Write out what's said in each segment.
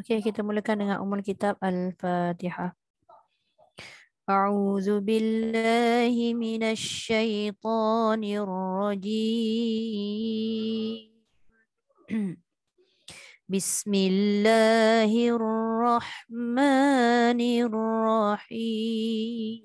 Okey, kita mulakan dengan umur kitab Al-Fatihah. أعوذ بالله من الشيطان الرجيم بسم الله الرحمن الرحيم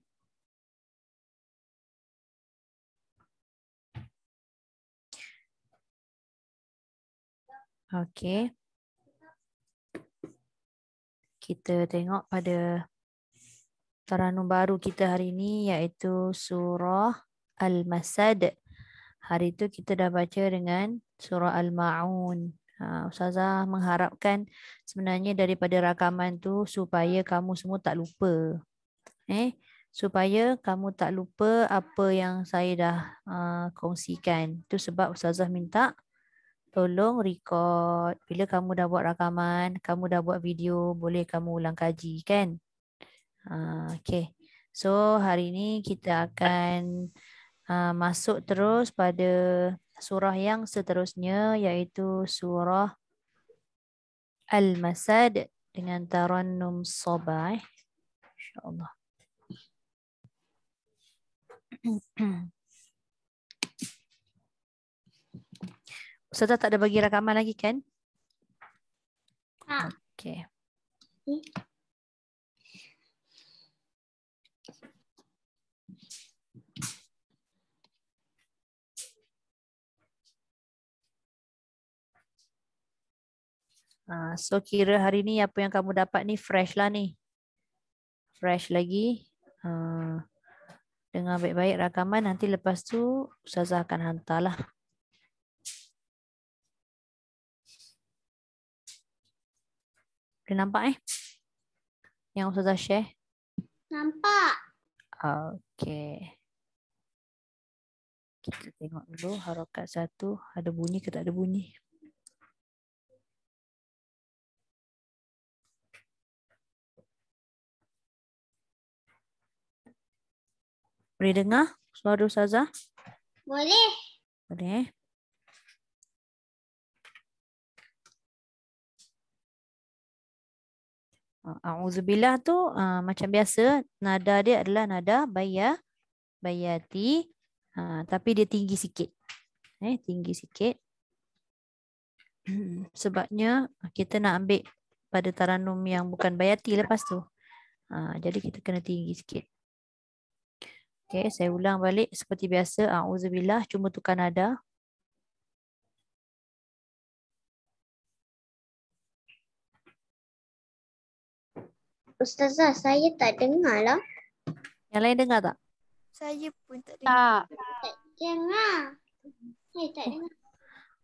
Okey. Kita tengok pada taranum baru kita hari ini iaitu surah Al-Masad. Hari itu kita dah baca dengan surah Al-Ma'un. Ha, Ustazah mengharapkan sebenarnya daripada rakaman tu supaya kamu semua tak lupa. Eh, supaya kamu tak lupa apa yang saya dah uh, kongsikan. Itu sebab Ustazah minta tolong record bila kamu dah buat rakaman, kamu dah buat video, boleh kamu ulang kaji kan? Uh, ah, okay. So hari ini kita akan uh, masuk terus pada surah yang seterusnya iaitu surah Al-Masad dengan Tarannum Sabah. Eh. InsyaAllah. Ustazah tak ada bagi rakaman lagi kan? Ah. Okey. Ah, so kira hari ni apa yang kamu dapat ni fresh lah ni. Fresh lagi. Ah, dengar baik-baik rakaman nanti lepas tu Ustazah akan hantarlah. lah. Boleh nampak eh? Yang Ustazah share? Eh? Nampak. Okay. Kita tengok dulu harokat satu. Ada bunyi ke tak ada bunyi? Boleh dengar suara Ustazah? Boleh. Boleh. Eh? Ah, auzubillah tu uh, macam biasa nada dia adalah nada baya bayati uh, ah, tapi dia tinggi sikit. Eh tinggi sikit. Sebabnya kita nak ambil pada taranum yang bukan bayati lepas tu. Uh, jadi kita kena tinggi sikit. Okey saya ulang balik seperti biasa auzubillah cuma tukar nada Ustazah, saya tak dengar lah. Yang lain dengar tak? Saya pun tak dengar. Tak. Tak dengar. Saya tak oh. dengar.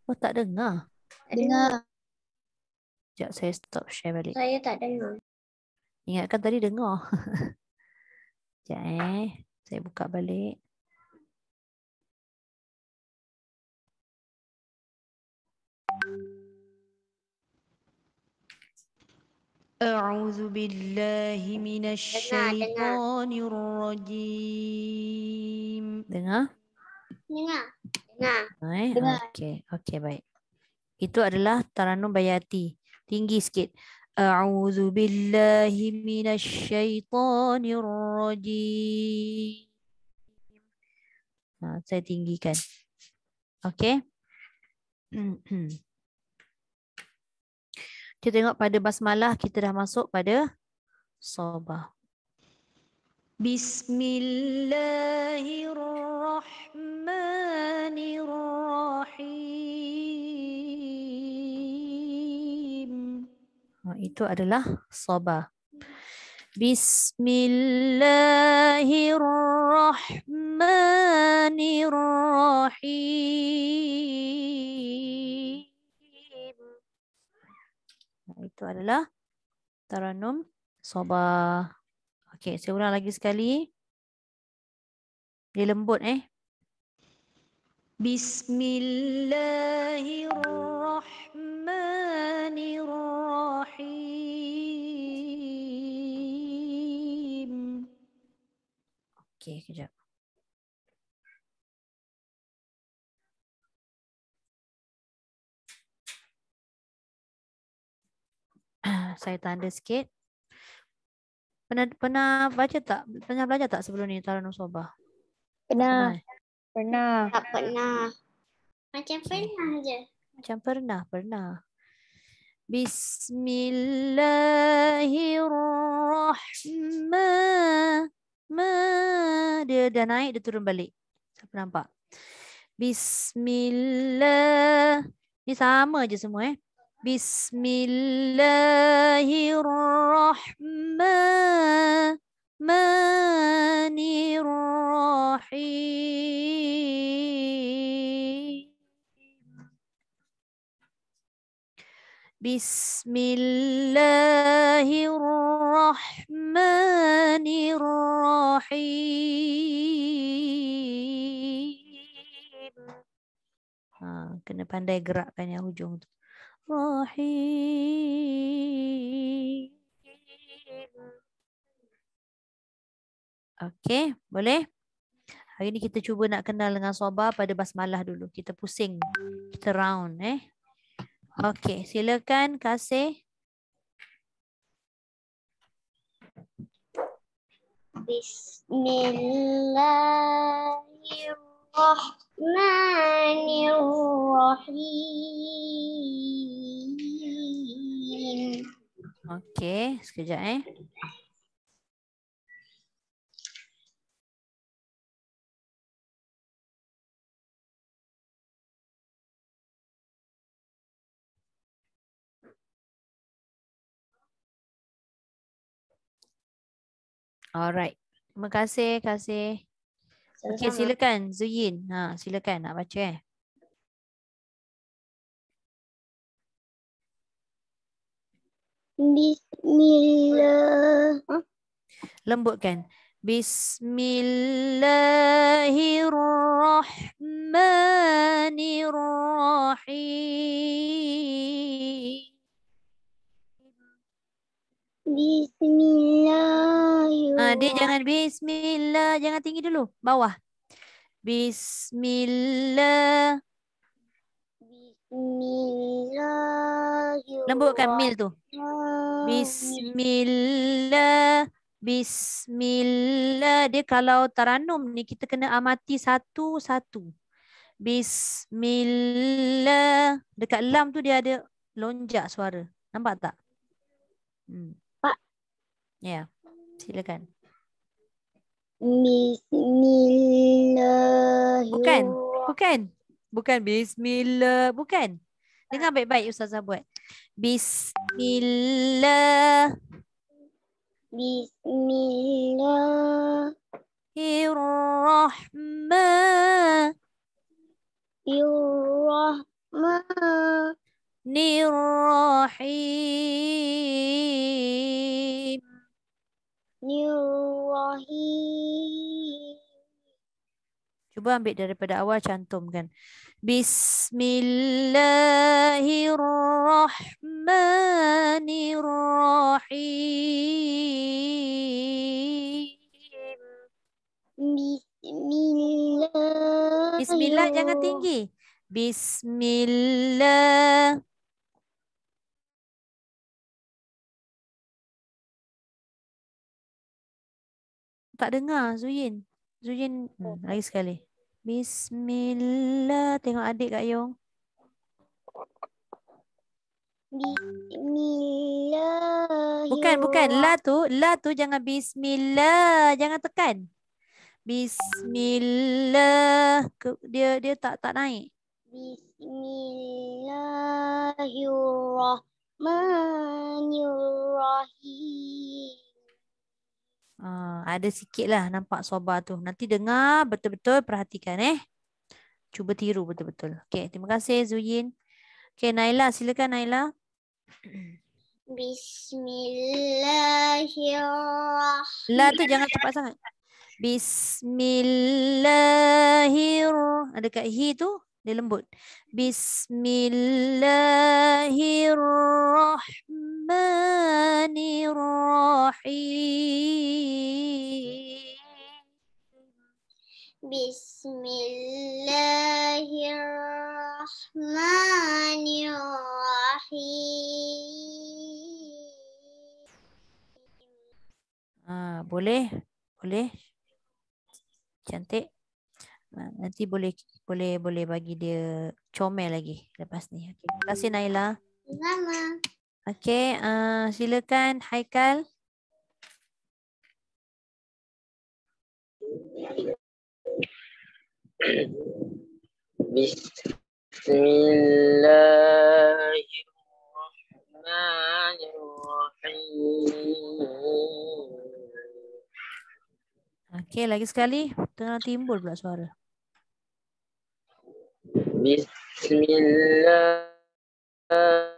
Oh, tak dengar? Tak dengar. Sekejap, saya stop share balik. Saya tak dengar. Ingatkan tadi dengar. Sekejap eh. Saya buka balik. Thank you. أعوذ بالله من الشيطان الرجيم. دengar دengar دengar دengar okay okay أعوذ بالله من الشيطان الرجيم. saya tinggikan okay. Kita tengok pada basmalah kita dah masuk pada sabah. Bismillahirrahmanirrahim. Oh, itu adalah sabah. Bismillahirrahmanirrahim. itu adalah taranum sabah. Okey, saya ulang lagi sekali. Dia lembut eh. Bismillahirrahmanirrahim. Okey, kejap. saya tanda sikit. Pernah pernah baca tak? Pernah belajar tak sebelum ni Tarun Usoba? Pernah. Pernah. Tak pernah. Macam pernah aja. Macam pernah, pernah. Bismillahirrahmanirrahim. Dia dah naik, dia turun balik. Siapa nampak? Bismillah. Ini sama je semua eh. بسم الله الرحمن الرحيم بسم الله الرحمن الرحيم ها kena pandai gerakkan yang hujung tu Rahim. Okey, boleh? Hari ni kita cuba nak kenal dengan soba pada basmalah dulu. Kita pusing. Kita round eh. Okey, silakan kasih. Bismillahirrahmanirrahim. الرحمن الرحيم اوكي سكجأ ايه Alright. Terima kasih, kasih sama Okay, silakan Zuyin. Ha, silakan nak baca eh. Bismillah. Ha? Lembutkan. Bismillahirrahmanirrahim. Bismillah. Ah, dia jangan bismillah, jangan tinggi dulu, bawah. Bismillah. Bismillah. Lembutkan mil tu. Bismillah. Bismillah. Dia kalau taranum ni kita kena amati satu-satu. Bismillah. Dekat lam tu dia ada lonjak suara. Nampak tak? Hmm. Ya, yeah. silakan. Bismillah. Bukan, bukan. Bukan Bismillah, bukan. Dengar baik-baik Ustazah buat. Bismillah. Bismillah. Cuba ambil daripada awal kan? Bismillahirrahmanirrahim. bismillah, Bismillah jangan tinggi. Bismillah tak dengar Zuyin. Zuyin hmm. Oh, lagi sekali. Bismillah. Tengok adik Kak Yong. Bismillah. Bukan, bukan. La tu, la tu jangan bismillah. Jangan tekan. Bismillah. Dia dia tak tak naik. Bismillahirrahmanirrahim. Ha, ada lah nampak soba tu. Nanti dengar betul-betul perhatikan eh. Cuba tiru betul-betul. Okay, terima kasih Zuyin. Okey, Naila silakan Naila. Bismillahirrahmanirrahim. Lah tu jangan cepat sangat. Bismillahirrahmanirrahim. Ada kat hi tu dia lembut. Bismillahirrahmanirrahim. الرحمن الرحيم ah, boleh boleh cantik ah, nanti boleh boleh boleh bagi dia comel lagi lepas ni. Okay. Terima kasih Naila. Sama. Okay, uh, eh, silakan Haikal. Bismillahirrahmanirrahim. Okay, lagi sekali. Tengah timbul pula suara. Bismillahirrahmanirrahim.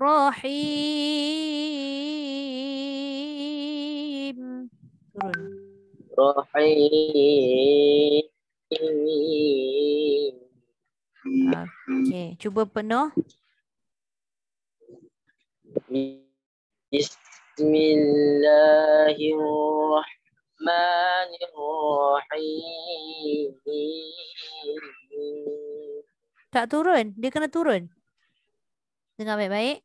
rahim rahim Okay, cuba penuh bismillahirrahmanirrahim tak turun dia kena turun dengar baik-baik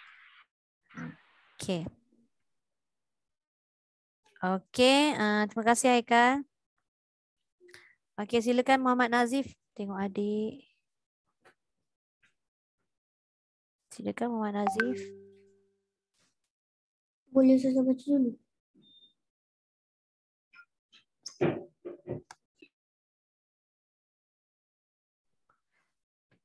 Okay. Okay, uh, eh, terima kasih Aika. Okay, silakan Muhammad Nazif. Tengok adik. Silakan Muhammad Nazif. Boleh saya baca dulu?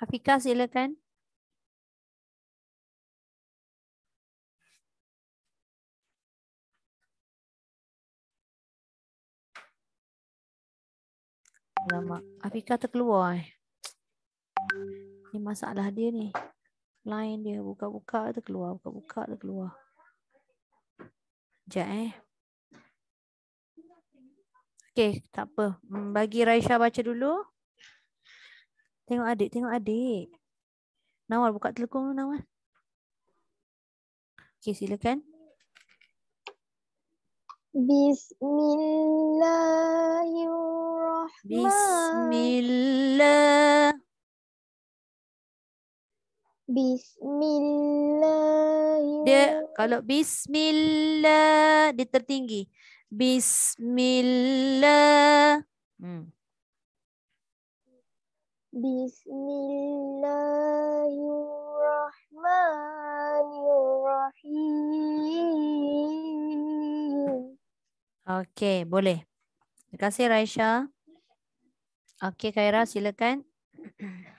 Afika silakan. Lama. Afika terkeluar. Ini eh. masalah dia ni. Line dia buka-buka terkeluar, buka-buka terkeluar. Sekejap eh. Okay, tak apa. Hmm, bagi Raisha baca dulu. Tengok adik, tengok adik. Nawar, buka telekong dulu Nawar. Okay, silakan. Bismillahirrahmanirrahim. Bismillahirrahmanirrahim. Bismillah. Dia kalau bismillah dia tertinggi. Bismillah. Hmm. Bismillahirrahmanirrahim. Okey, boleh. Terima kasih Raisha. Okey, Kaira silakan.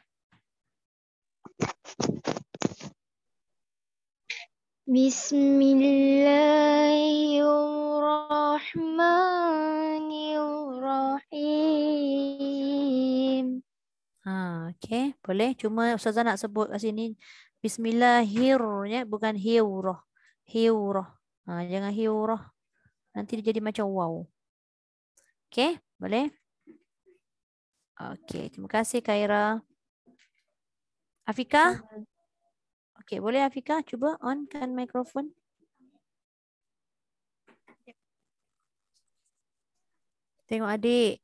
Bismillahirrahmanirrahim. Ha, okay. Boleh. Cuma Ustazah nak sebut kat sini. Bismillahirrahmanirrahim. Ya? Bukan hiurah. Hiurah. Ha, jangan hiurah. Nanti dia jadi macam wow. Okay. Boleh. Okay. Terima kasih Kaira. Afika? Ah. Okey, boleh Afika cuba onkan mikrofon. Tengok adik.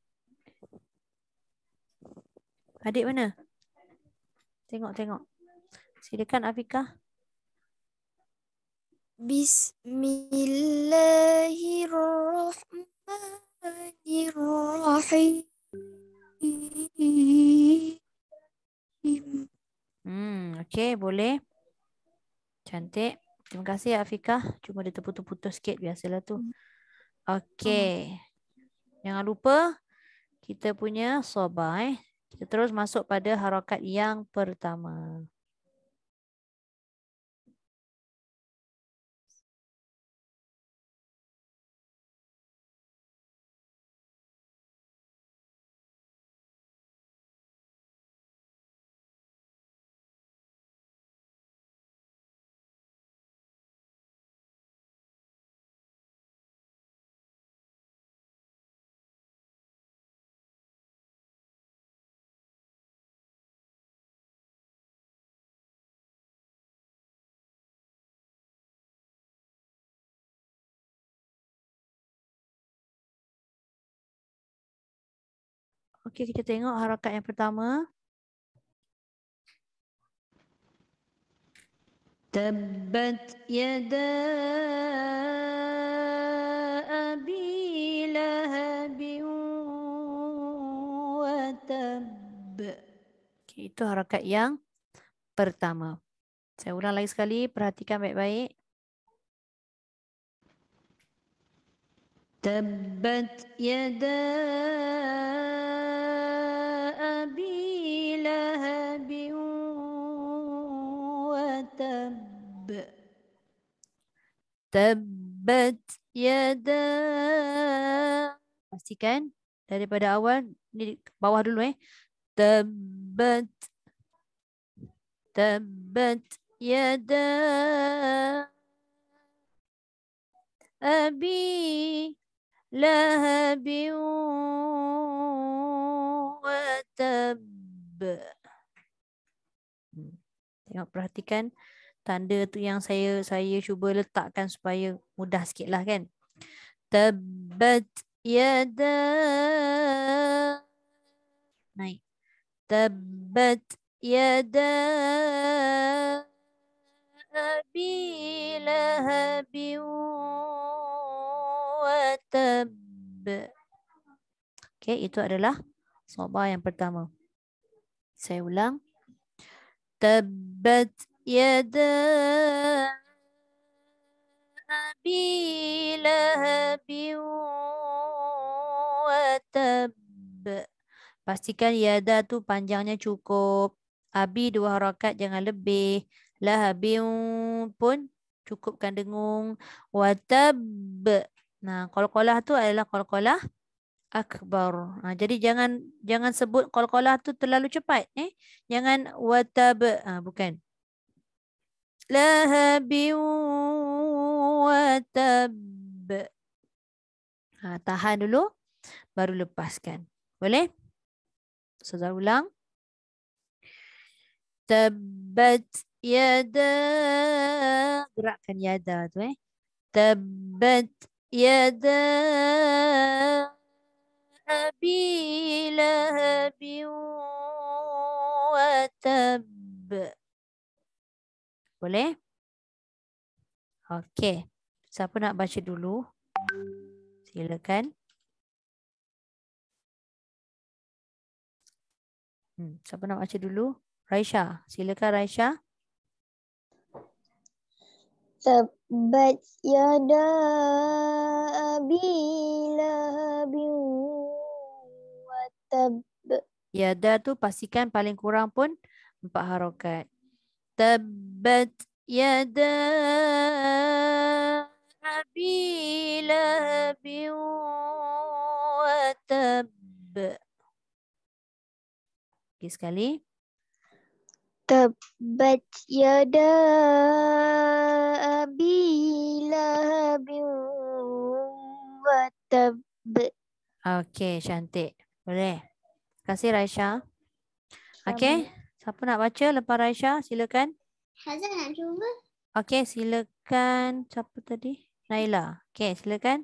Adik mana? Tengok, tengok. Silakan Afika. Bismillahirrahmanirrahim. Hmm, okay, boleh. Cantik. Terima kasih, Afika. Cuma dia terputus-putus sikit. Biasalah tu. Okay. Hmm. Jangan lupa, kita punya sobai. Eh. Kita terus masuk pada harokat yang pertama. Okey, kita tengok harakat yang pertama. Tabat yada abi lahabin wa tab. itu harakat yang pertama. Saya ulang lagi sekali, perhatikan baik-baik. تبت يدا أبي لهب وتب تبت يدا pastikan daripada awal ni bawah dulu eh tabat tabat yada abi لهب وتب hmm, Tengok perhatikan tanda tu yang saya saya cuba letakkan supaya mudah lah kan Tabat yada Naik Tabat yada Abi lahabi wa tab. okay itu adalah soba yang pertama. Saya ulang. Tabat yada abi lahabin wa tab. Pastikan yada tu panjangnya cukup. Abi dua harakat jangan lebih. Lahabin pun cukupkan dengung. Wa tab. Nah, kolkolah tu adalah kolkolah akbar. Nah, jadi jangan jangan sebut kolkolah tu terlalu cepat. Eh? Jangan watab. Ah, bukan. Lahabin watab. Ha, tahan dulu. Baru lepaskan. Boleh? Sudah ulang. Tabat yada. Gerakkan yada tu eh. Tabat يدا أبي لهب boleh okey siapa nak baca dulu silakan hmm siapa nak baca dulu Raisha silakan Raisha tabat yada bila wa tab yada tu pastikan paling kurang pun empat harokat tabat yada bila wa tab okay, sekali tabat yada Okay, cantik. Boleh. Terima kasih, Raisha. Okay. Siapa nak baca lepas Raisha? Silakan. Hazan nak cuba. Okay, silakan. Siapa tadi? Naila. Okay, silakan.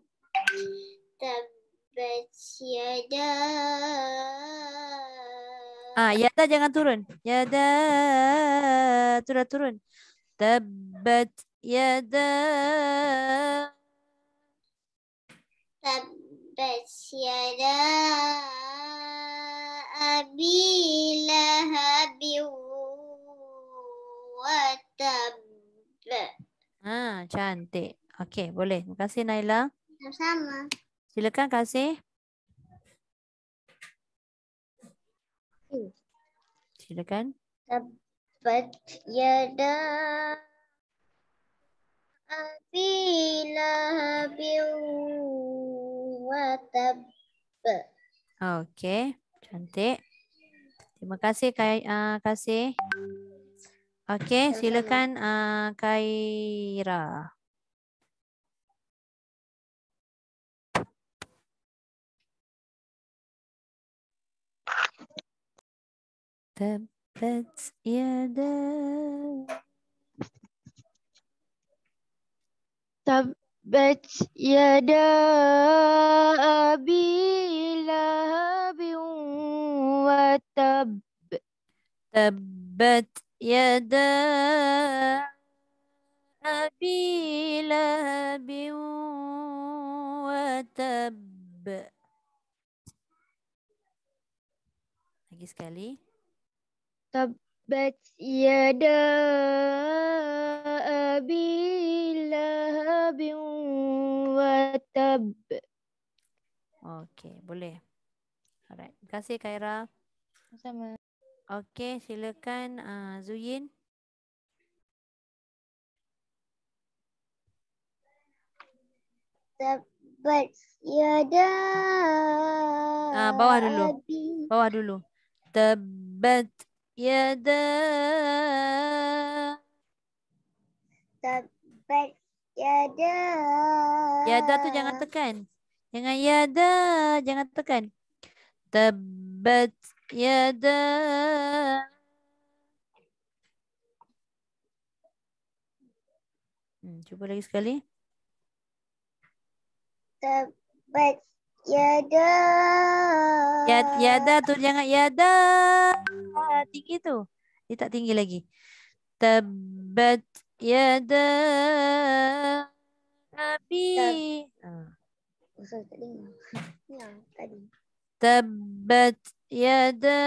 Tabasyada. Ah, yada jangan turun. Yada. Turun, turun. Tabat يدا تبت يدا أبي لهب وتب ah cantik okay boleh terima kasih Naila sama silakan kasih hmm. silakan tabat yada Okey, cantik. Terima kasih Kai uh, kasih. Okey, silakan a uh, Kaira. The pets yeah, the تبت يدا أبي لهب وتب تبت يدا أبي لهب وتب Lagi sekali. Tab Bet yada abi lahabin tab. Okay, boleh. Alright. Terima kasih, Kaira. Sama. Okay, silakan uh, Zuyin. Bet yada uh, ah, bawah dulu. Bawah dulu. Tebet yada tabat yada yada tu jangan tekan jangan yada jangan tekan tabat yada hmm, cuba lagi sekali tabat Yada. ya yada tu jangan yada. Ah, tinggi tu. Dia tak tinggi lagi. Tabat yada. Abi. Tabat ah. ya, yada.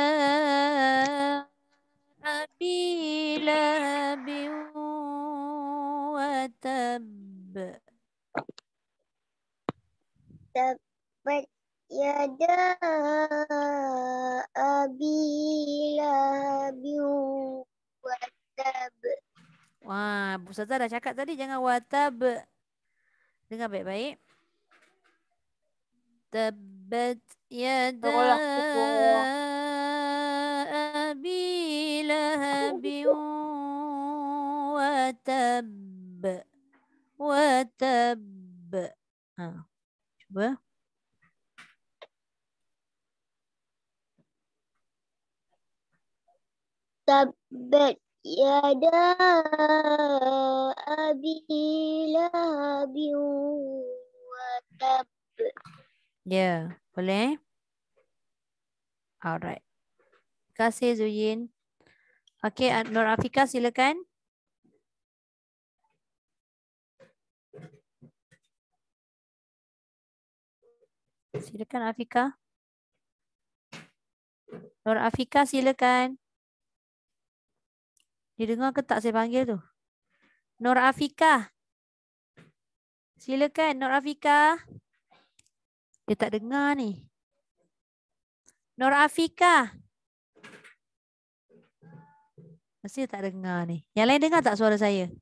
Abi labi wata. Abi Labi Watab. Wah, Ustazah dah cakap tadi jangan Watab. Dengar baik-baik. Tabat yada lah, Abi Labi Watab. Watab. Ha. Cuba. tabat yada abi labi wa tab. Ya, boleh. Alright. kasih Zuyin. okay Nur Afika silakan. Silakan Afika. Nur Afika silakan. Dia dengar ke tak saya panggil tu? Nur Afika. Silakan Nur Afika. Dia tak dengar ni. Nur Afika. masih tak dengar ni. Yang lain dengar tak suara saya?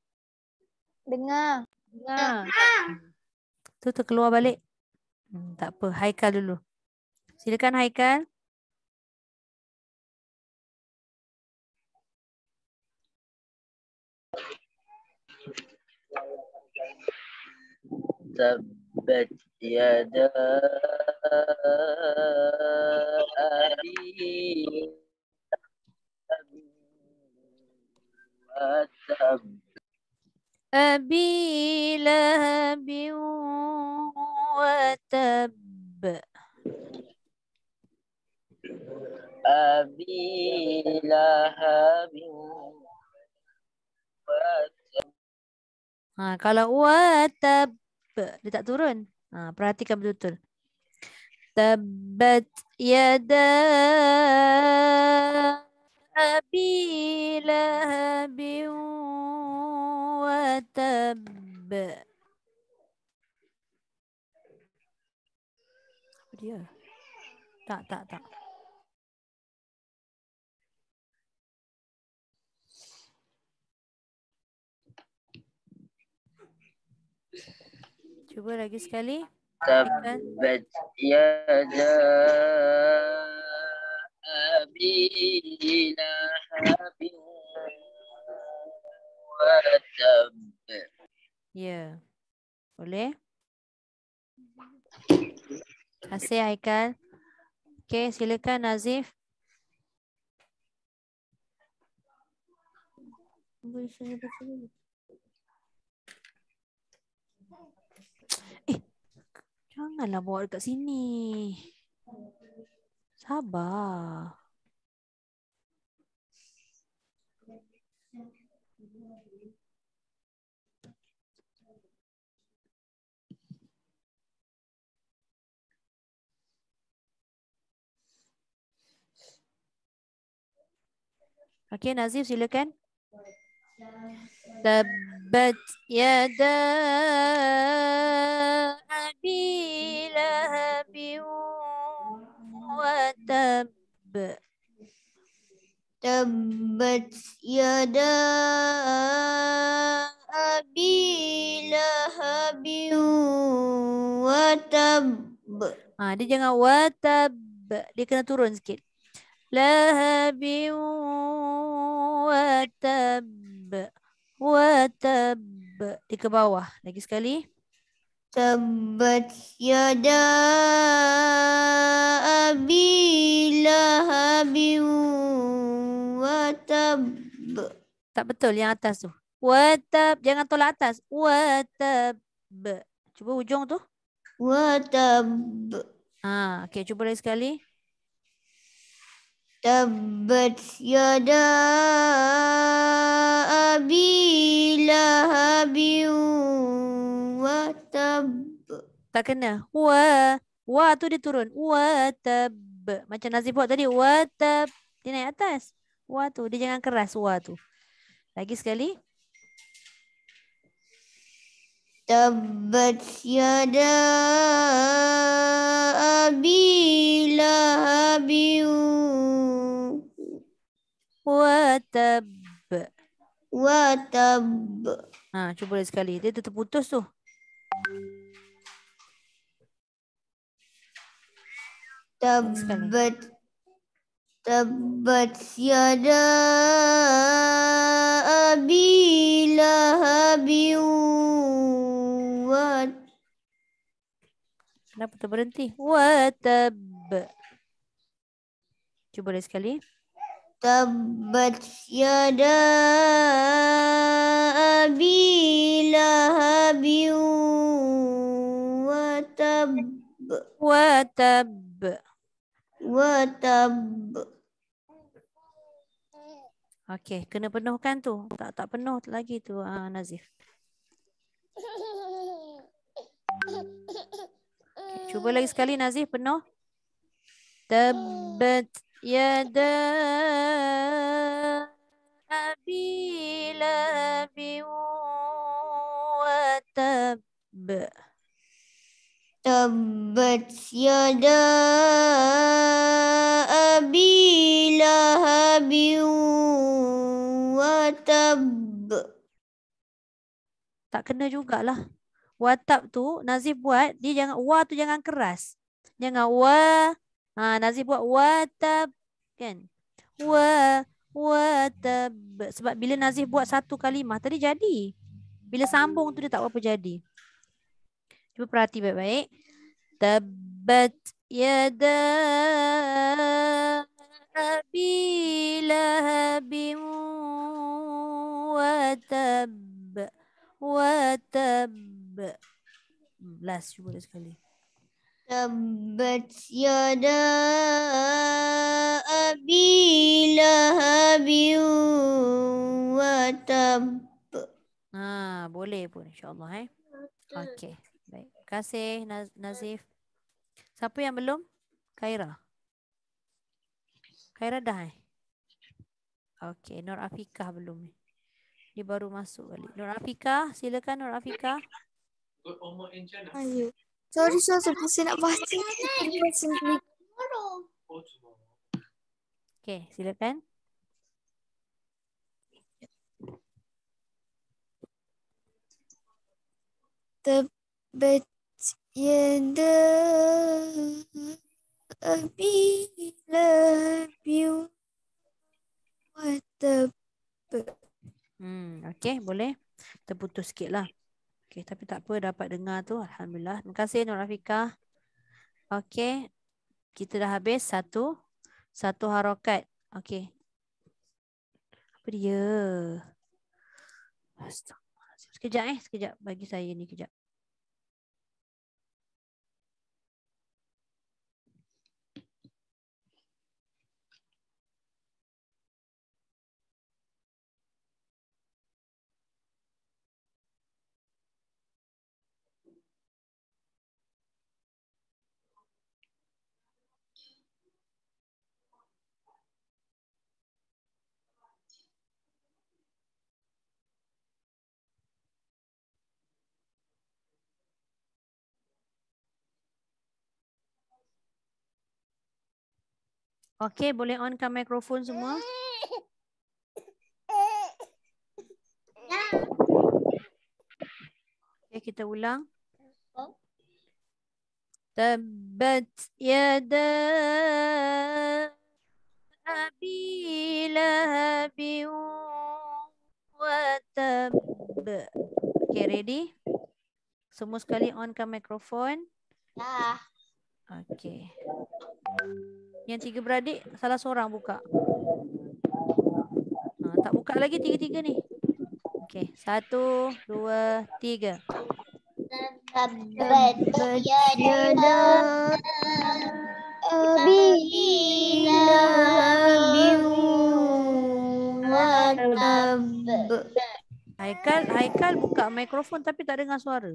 Dengar. Dengar. Tu terkeluar balik. Hmm, tak apa. Haikal dulu. Silakan Haikal. Haikal. تبت يدا أبي أبي لهب وتب أبي لهب وتب Nah, kalau watab apa? Dia tak turun. Ha, perhatikan betul-betul. Tabat yada abi lahabin wa tab. dia? Tak, tak, tak. cuba lagi sekali tabat ya ja abina habin ya boleh kasih Aikal. Okey, silakan Nazif. Boleh saya baca Janganlah bawa dekat sini. Sabar. Okey Nazif silakan. Yeah. تبت يدا أبي لهب وتب تبت يدا أبي لهب وتب dia jangan watab dia kena turun sikit lahabi watab Watab di ke bawah lagi sekali tabat yada abilahabiu wa watab tak betul yang atas tu Watab jangan tolak atas Watab cuba ujung tu Watab ah ha, okay cuba lagi sekali تبت يدا أبي لهب Tab tak kena wa wa tu dia turun wa tab macam Nazif buat tadi wa tab dia naik atas wa tu dia jangan keras wa tu lagi sekali tabat yada abi lahabiu Watab. Watab. Ha, cuba lagi sekali. Dia tetap putus tu. Tabat. Tabat siada abilah biwat. Kenapa tak berhenti? Watab. Cuba lagi sekali tabbat yada abi lahabin wa tab wa tab wa tab Okey, kena penuhkan tu. Tak tak penuh lagi tu uh, Nazif. Okay, cuba lagi sekali Nazif penuh. Tabat يا ذا أبي لاب وتب تبت يا ذا أبي tak kena jugalah. Watab tu Nazif buat, dia jangan wa tu jangan keras. Jangan wa Ha, Nazif buat watab kan? Wa watab. Sebab bila Nazif buat satu kalimah tadi jadi. Bila sambung tu dia tak apa-apa jadi. Cuba perhati baik-baik. Tabat yada abi lahabim watab watab. Hmm, last cuba sekali. تبت يدا أبي لهب وتب آه boleh pun insyaAllah eh. Okay. Baik. Terima kasih Nazif. Siapa yang belum? Khaira. Khaira dah eh? Okay. Nur Afiqah belum. Eh? Dia baru masuk balik. Nur Afiqah. Silakan Nur Afiqah. Good morning, in China. Sorry, sorry, sorry. Saya nak baca. Okay, silakan. The best yende a be love you. What the Hmm, okay, boleh. Terputus sikit lah. Okey, tapi tak apa dapat dengar tu. Alhamdulillah. Terima kasih Nur Afiqah. Okey. Kita dah habis satu. Satu harokat. Okey. Apa dia? Sekejap eh. Sekejap. Bagi saya ni kejap. Okey, boleh onkan mikrofon semua. Okey, kita ulang. Tabat yada abi lahabiu wa tab. Okey, ready? Semua sekali onkan mikrofon. Dah. Okey. Yang tiga beradik salah seorang buka. Ha, tak buka lagi tiga-tiga ni. Okey. Satu, dua, tiga. Kepada Haikal, Haikal buka mikrofon tapi tak dengar suara.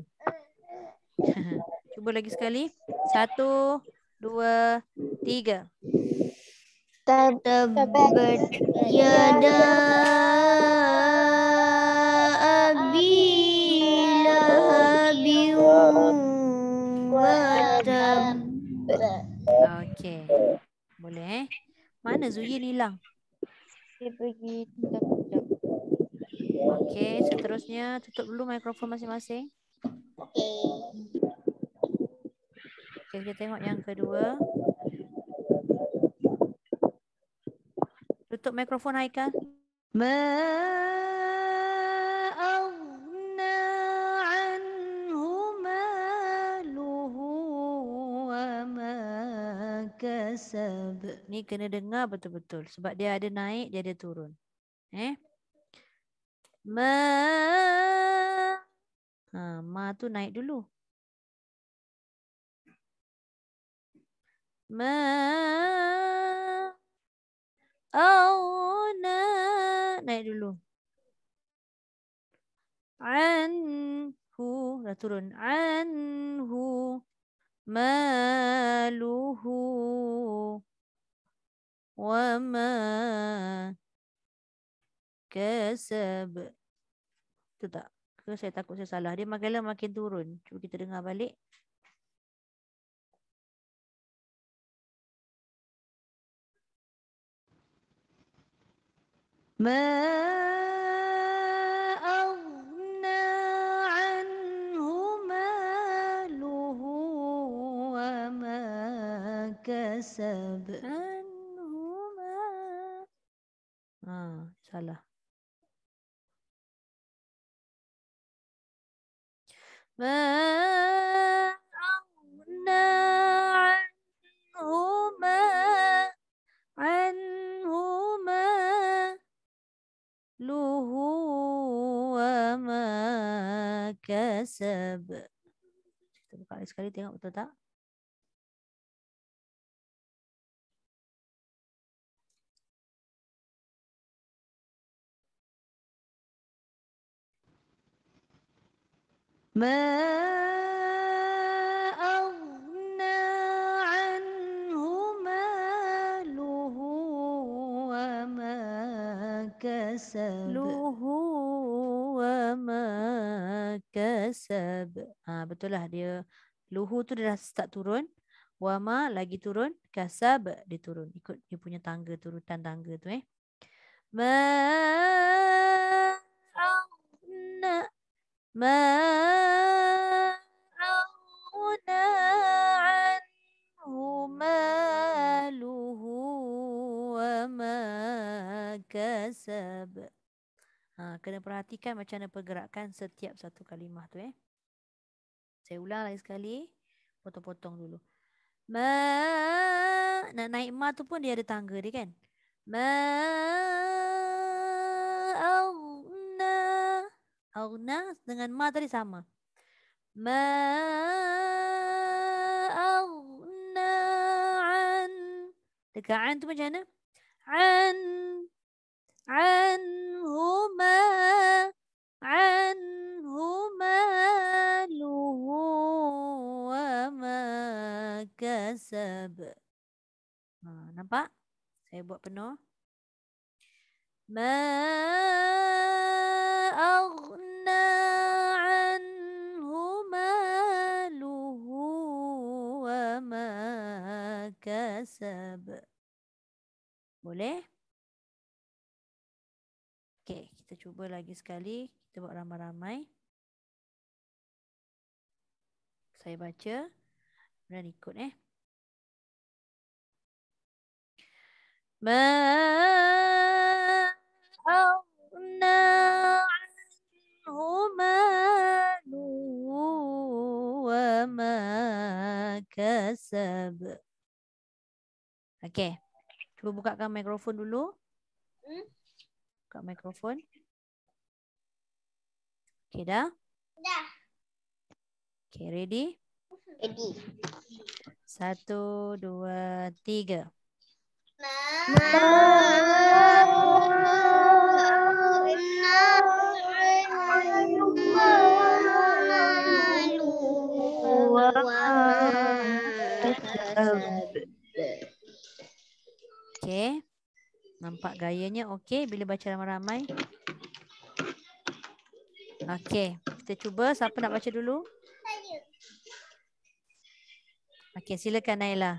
Cuba lagi sekali. Satu, dua, tiga. Tetap berjaya bila habiun Okey. Boleh eh? Mana Zuyin hilang? Dia pergi tinggal kejap. seterusnya tutup dulu mikrofon masing-masing. Okey. Okay, kita tengok yang kedua. Tutup mikrofon Haikal. Ma aghna anhu Ni kena dengar betul-betul sebab dia ada naik dia turun. Eh? Ma Ha, ma tu naik dulu. ما naik dulu? Anhu عنه لا ترون عنه ماله وما كسب تدا Ke saya takut saya salah. Dia makin lama makin turun. Cuba kita dengar balik. ما أغنى عنه ماله وما كسب عنه ما آه salah ما sekali tengok betul tak? ما كسب له وما كسب ah betul lah dia Luhu tu dah start turun. Wama lagi turun. Kasab dia turun. Ikut dia punya tangga turutan tangga tu eh. Ma auna anhu maluhu wa kasab. Ha, kena perhatikan macam mana pergerakan setiap satu kalimah tu eh. Saya ulang lagi sekali. Potong-potong dulu. Ma nak naik ma tu pun dia ada tangga dia kan. Ma auna auna dengan ma tadi sama. Ma auna an dekat an tu macam mana? An an huma an mansab. Ha, nampak? Saya buat penuh. Ma aghna anhu maluhu wa ma kasab. Boleh? Okey, kita cuba lagi sekali. Kita buat ramai-ramai. Saya baca. Berani ikut eh. ما أغنى عنه ماله وما كسب Okay. Cuba bukakan mikrofon dulu. Hmm? Buka mikrofon. Okay dah? Dah. Okay ready? Ready. Satu, dua, tiga. Okay. Nampak gayanya okey bila baca ramai-ramai. Okey, kita cuba siapa nak baca dulu? Saya. Okey, silakan Naila.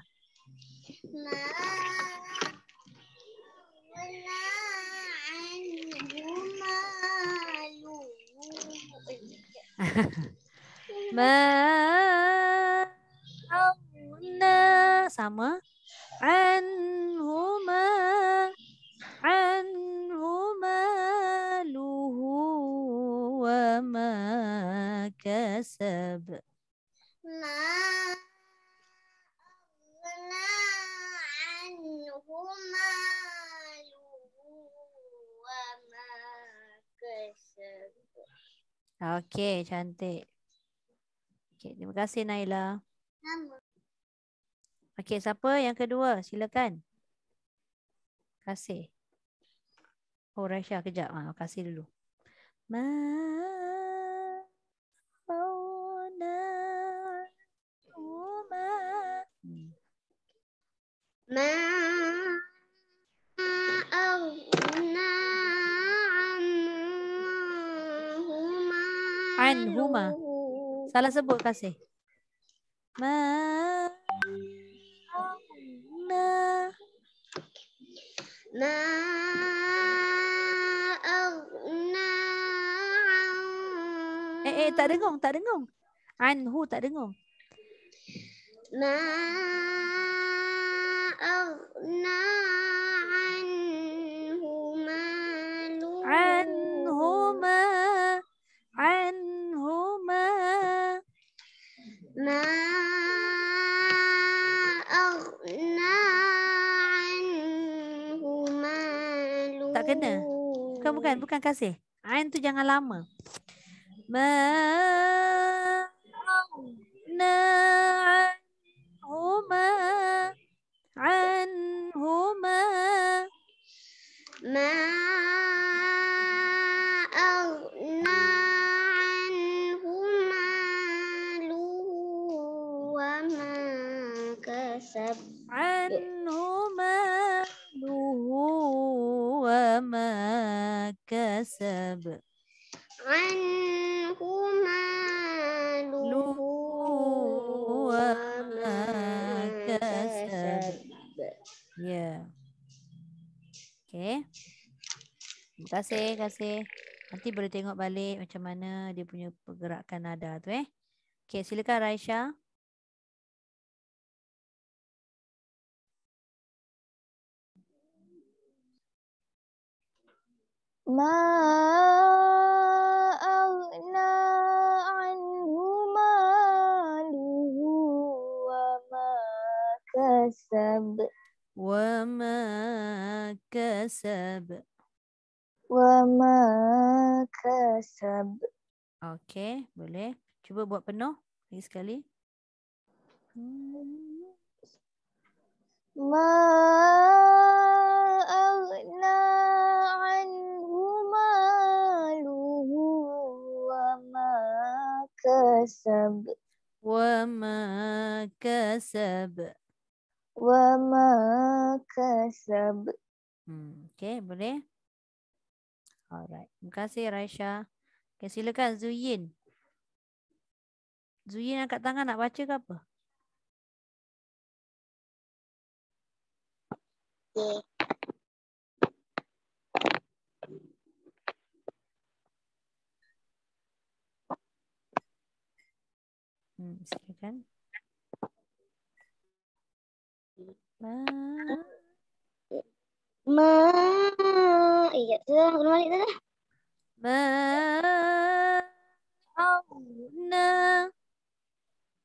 ma sama anhuma anhuma luhu wa ma kasab ma aghna anhuma luhu wa ma kasab Okey, cantik. Okey, terima kasih Naila. Sama. Okey, siapa yang kedua? Silakan. Kasih. Oh, Raisha kejap. Ah, kasih dulu. Ma an huma salah sebut kasih ma na na na eh eh tak dengung tak dengung an hu tak dengung na na bukan kasih. Ain tu jangan lama. Ma kasih, kasih. Nanti boleh tengok balik macam mana dia punya pergerakan nada tu eh. Okey, silakan Raisha. Uh, Lagi sekali. Ma agna anhu maluhu wa ma kasab. Wa ma kasab. Wa ma kasab. Hmm, okay, boleh? Alright. Terima kasih, Raisha. Okay, silakan Zuyin nak angkat tangan nak baca ke apa? Okay. Hmm, silakan. Ma. Ma. Eh, ya, sudah aku balik dah. Ma. Oh, nah.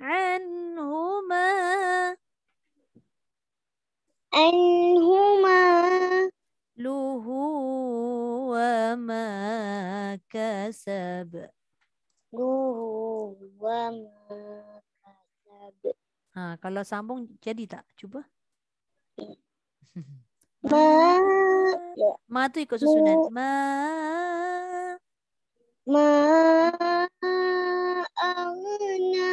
عنهما عنهما له وما كسب له وما كسب ها ha, kalau sambung jadi tak cuba ma ma tu ikut susunan ma ma أَغْنَى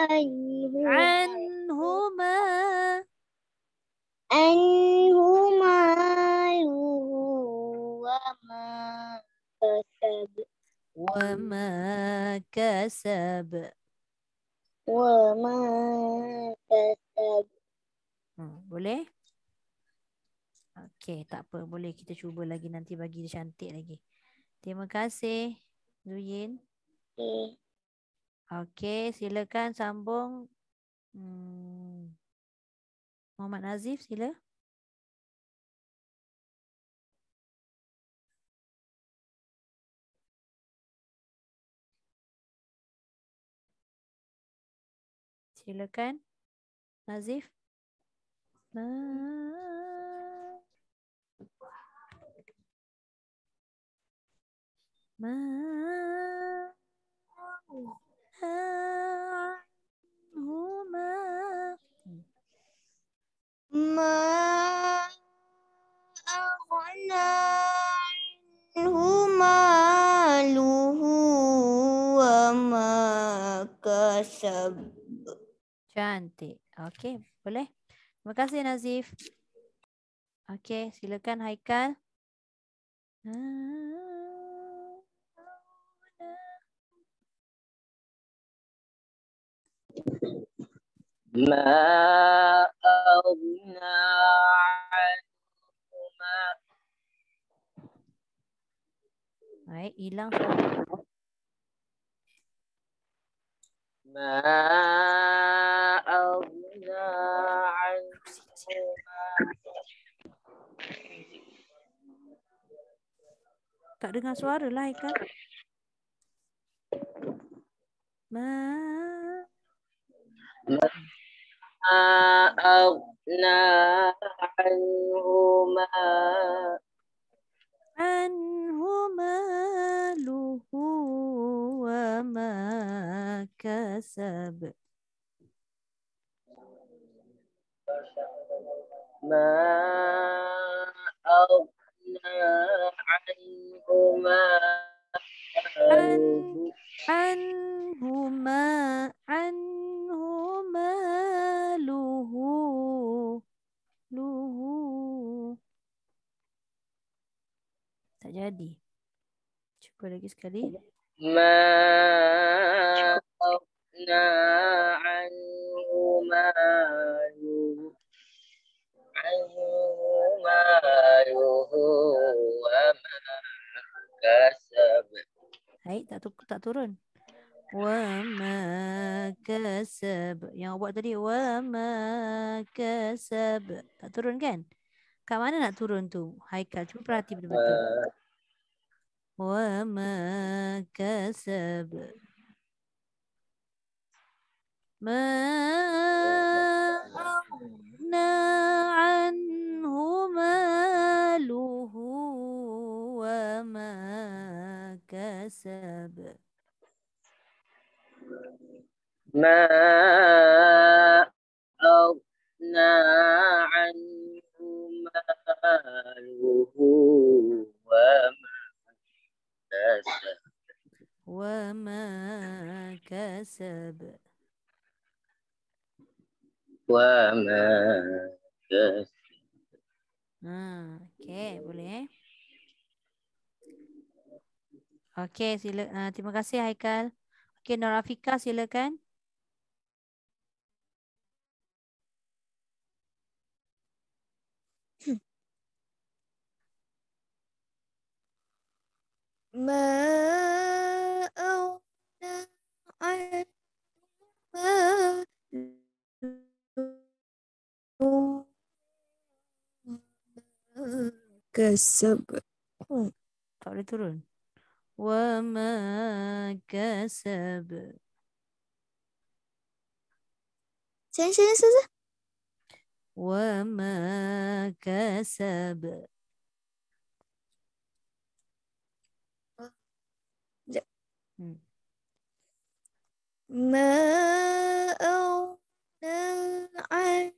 عَنْهُمَا عَنْهُمَا عَنْهُمَا وَمَا كَسَبَ وَمَا كَسَبَ وَمَا كَسَبَ hmm, boleh? Okey, tak apa. Boleh kita cuba lagi nanti bagi dia cantik lagi. Terima kasih, Zuyin. Okay. Okey, silakan sambung. Hmm. Muhammad Nazif, sila. Silakan. Nazif. Ma. Ma. Oh. هما ما أغنى عنه ماله وما كسب شانتي أوكي boleh Terima kasih Nazif. Okey, silakan Haikal. Hmm. ما أغنى عنه ما أي إلى ما أغنى عنه ما Tak dengar suara lah Ma ما أغنى عنهما عنه ماله وما كسب ما أغنى عنه ماله عنهما عنهما له luhu tak jadi cuba lagi sekali ma na anhu ma lu anhu ma lu wa ma kasab Haid tak, tu, tak turun. Wa ma kasab. Yang buat tadi. Wa ma kasab. Tak turun kan? Kat mana nak turun tu? Haikal. Cuba perhati betul-betul. Wa ma kasab. Ma na anhu maluhu wa ma كسب ما أغنى عنه ماله وما كسب وما كسب وما كسب. Ah, okay, boleh Okey, sila. Uh, terima kasih Haikal. Okey, Norafika silakan. Ma kesab. Oh, tak boleh turun. وما كسب وما كسب ما أغنى عنه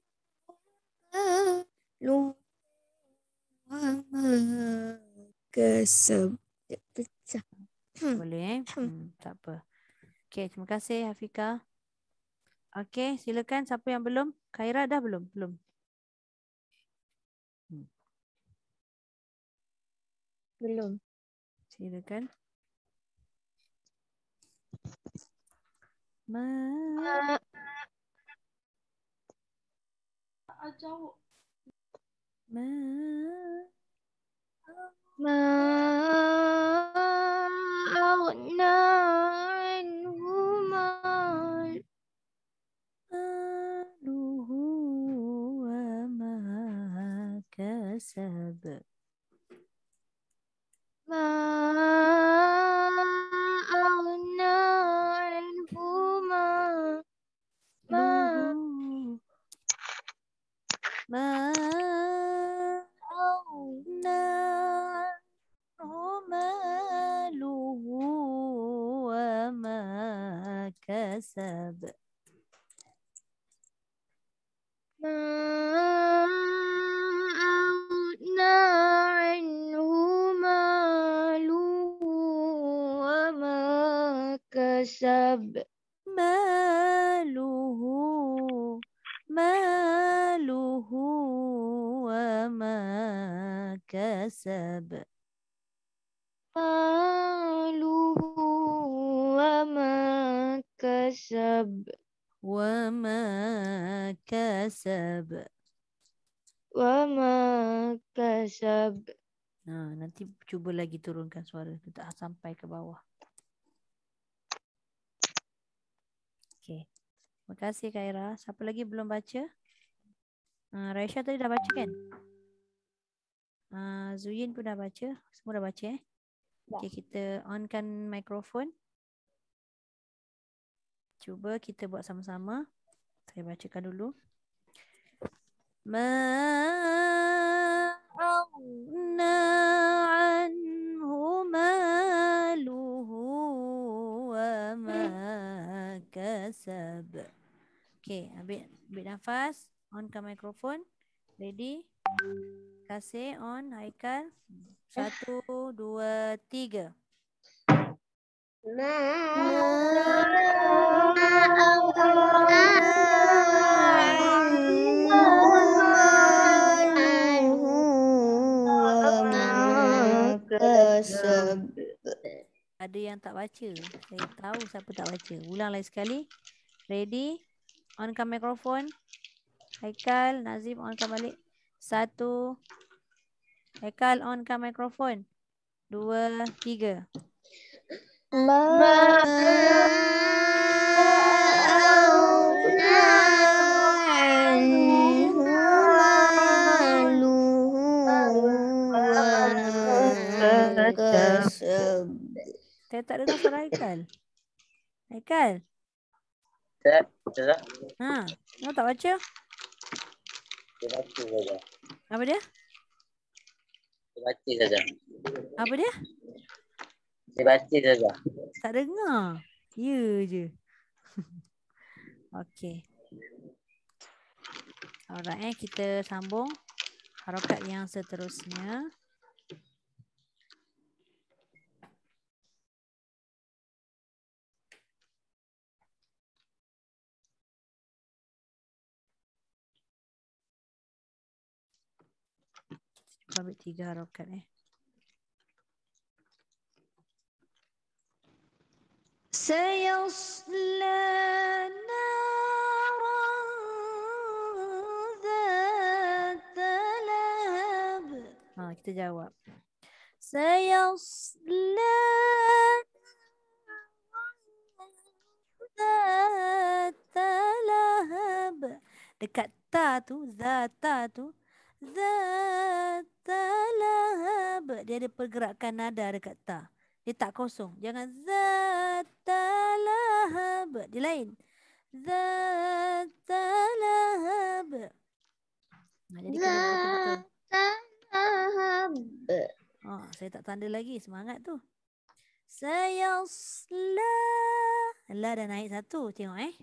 وما كسب Hmm. Boleh eh? Hmm. hmm, tak apa. Okay, terima kasih Hafika. Okay, silakan siapa yang belum? Kaira dah belum? Belum. Hmm. Belum. Silakan. Ma. Ah, jauh. Ma. ما أغنى عنهما ماله وما كسب ما أغنى عنهما ما ما كسب ما أغنى عنه ماله وما كسب ماله ماله وما كسب kasab wa ma kasab wa ma kasab Ha, nanti cuba lagi turunkan suara tu tak sampai ke bawah. Okey. Terima kasih Kaira. Siapa lagi belum baca? Ha, Raisha tadi dah baca kan? Ha, Zuyin pun dah baca. Semua dah baca eh? Ya. Okey, kita onkan mikrofon. Cuba kita buat sama-sama. Saya bacakan dulu. Ma'awna anhu maluhu wa ma kasab. Okay, ambil, ambil nafas. On ke mikrofon. Ready? Kasih on, Haikal. Satu, dua, Tiga. Ada yang tak baca. Saya tahu siapa tak baca. Ulang lagi sekali. Ready? On Onkan mikrofon. Haikal, Nazim onkan balik. Satu. Haikal onkan mikrofon. Dua, Tiga. Saya tak dengar suara Haikal. Haikal. Tak, tak. Ha, kamu tak baca? Dia baca saja. Apa dia? Dia baca saja. Apa dia? Saya baca je Zah. Tak dengar. Ya je. Okey. Alright eh kita sambung harokat yang seterusnya. Kita tiga harokat eh. سيصلى نارا ذات لهب ها كنت جاوب سيصلى ذات لهب دكتا تو ذاتا تو ذات لهب dia ada pergerakan nada dekat ta dia tak kosong. Jangan zatalahab. Dia lain. Zatalahab. Zatalahab. Ha, oh, saya tak tanda lagi. Semangat tu. Saya la. La dah naik satu. Tengok eh.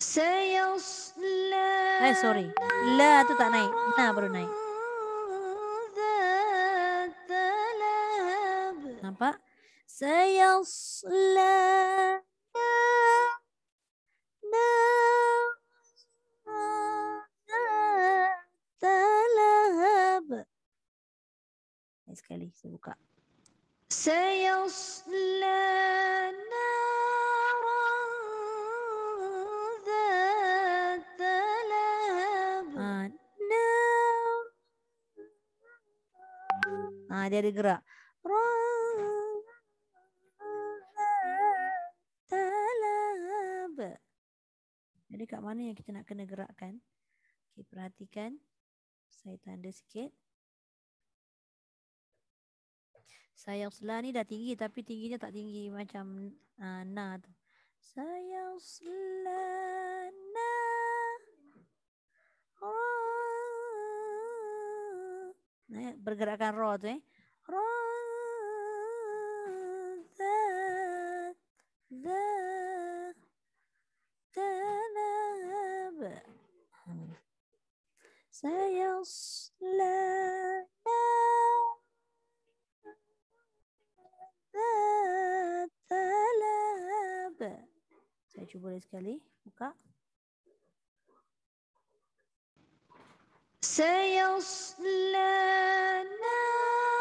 Saya la. Eh sorry. La tu tak naik. Na baru naik. apa? Saya telahab. Sekali saya buka. Saya ah, Dia ada gerak. mana yang kita nak kena gerakkan. Okay, perhatikan. Saya tanda sikit. Sayang selah ni dah tinggi tapi tingginya tak tinggi macam uh, na tu. Sayang selana Nah, eh, bergerakkan roh tu eh. roh, the, the. سيصلى ذات لاب saya cuba sekali buka سيصلى نار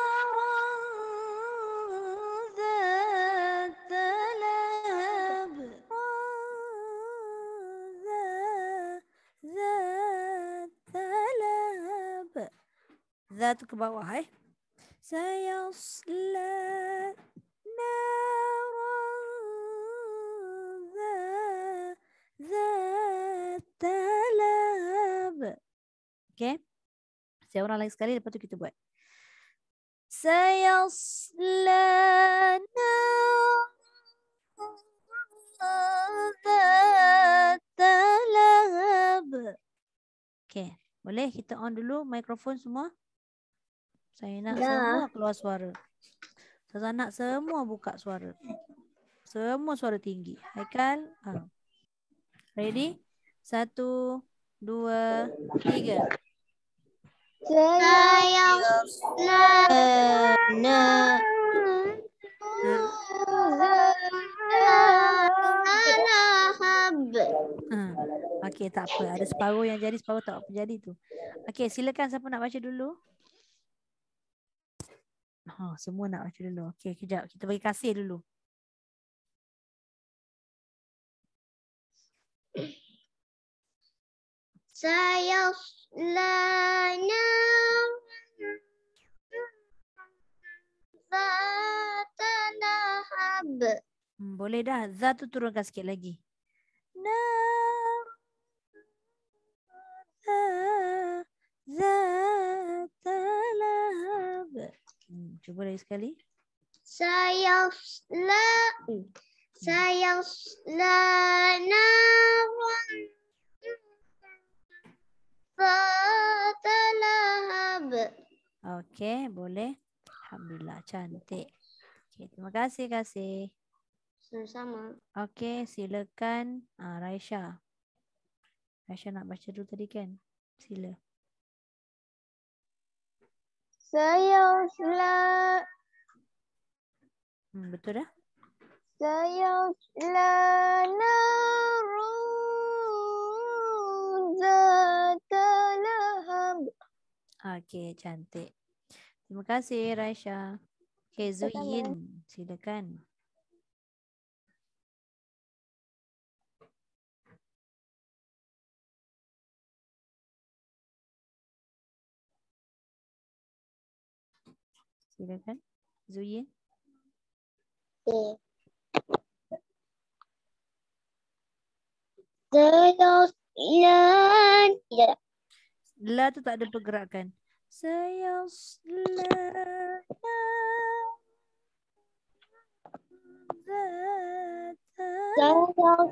Zat ke bawah eh. Sayasla nara zat lab. Okay. Saya ulang lagi sekali lepas tu kita buat. Saya nara zat lab. Okay. Boleh kita on dulu mikrofon semua? Saya nak ya. semua keluar suara. Saya nak semua buka suara. Semua suara tinggi. Haikal. Ha. Ready? Satu, dua, tiga. Sayang anak. Ha. Okey tak apa ada separuh yang jadi separuh tak apa jadi tu. Okay, silakan siapa nak baca dulu? Ha, semua nak baca dulu. Okey, kejap. Kita bagi kasih dulu. Saya lana Zatana hab hmm, Boleh dah Zat tu turunkan sikit lagi Na Zatana hab Hmm, cuba lagi sekali. Saya la hmm. saya la na fatalahab. Okey, boleh. Alhamdulillah cantik. Okey, terima kasih kasih. Sama-sama. Okey, silakan ah Raisha. Raisha nak baca dulu tadi kan? Sila. Sayosla. Hmm, betul dah? Sayosla naru zatalaham. Okey, cantik. Terima kasih, Raisha. Okay, Zuyin, silakan. Terima Silakan. Zuyin. Eh. Sayoslan. Ya. La tu tak ada pergerakan. Sayoslan. Sayoslan. Sayoslan.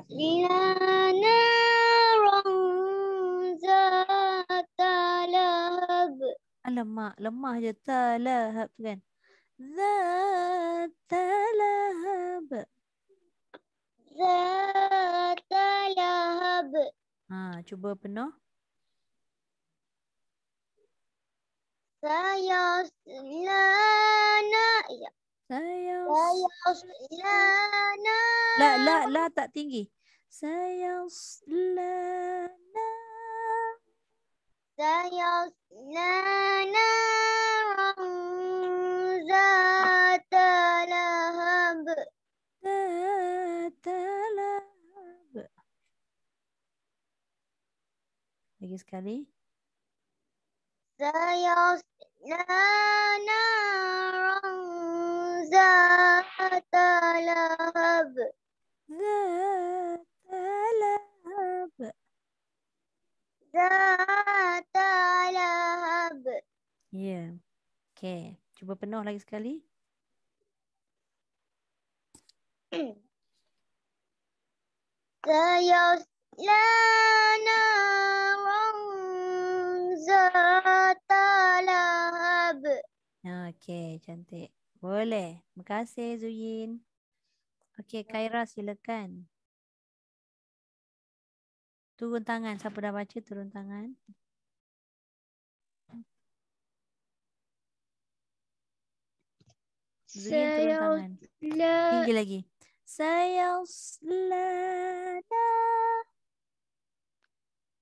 Sayoslan. Sayoslan. Alamak, lemah je. Talahab kan. Zatalahab. Zatalahab. Ha, cuba penuh. Saya lana. Ya. Saya lana. La, la, la tak tinggi. Saya lana. سيصلى نارا ذات لهب ذات لهب Lagi sekali. سيصلى نارا ذات لهب ذات لهب zatalahab. Ya. Yeah. Okay. Cuba penuh lagi sekali. Sayus lana zatalahab. Okay. Cantik. Boleh. Terima kasih Zuyin. Okay, Kaira silakan. Turun tangan. Siapa dah baca, turun tangan. Tinggi lagi. Sales lada.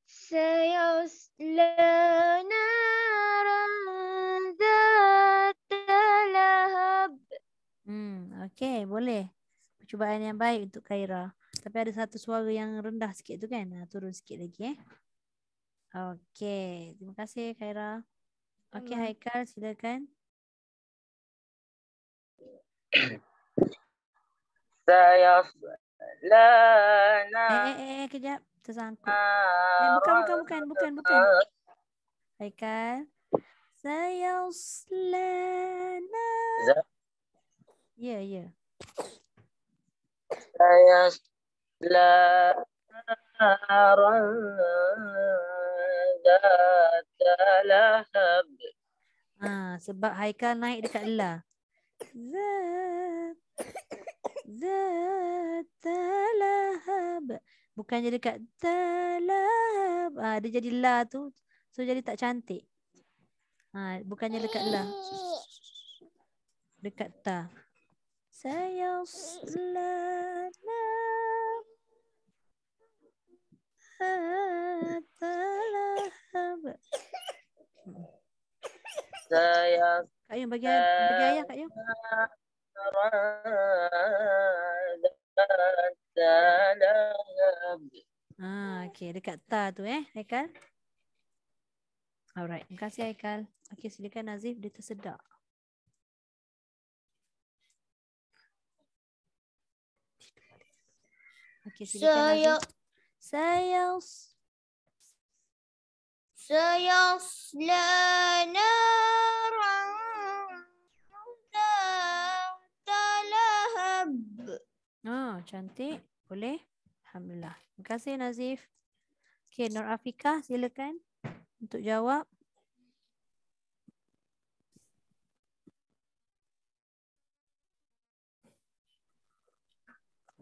Sales lada. Hmm, okay, boleh. Percubaan yang baik untuk Kaira tapi ada satu suara yang rendah sikit tu kan. Ah, turun sikit lagi eh. Okay. Terima kasih Khaira. Okey, hmm. Haikal silakan. Saya lana. Eh, eh, eh, eh, kejap. Tersangkut. Eh, bukan, bukan, bukan. Bukan, bukan. Haikal. Saya lana. Ya, yeah, ya. Yeah. Saya لا نارا ذات ah, sebab Haikal naik dekat La zat ذات لهب bukannya dekat talab ah, ha, dia jadi La tu so jadi tak cantik ah, bukannya dekat La dekat Ta saya selamat Sayang. Kak Yung, bagi, bagi ayah Kak Yung. Ah, ha, okay, dekat ta tu eh, Haikal. Alright, terima kasih Haikal. Okay, silakan Nazif, dia tersedak. Okay, silakan Nazif sales سيصلى نارا ذات لهب اه cantik boleh alhamdulillah terima kasih Nazif okey Nur Afiqah silakan untuk jawab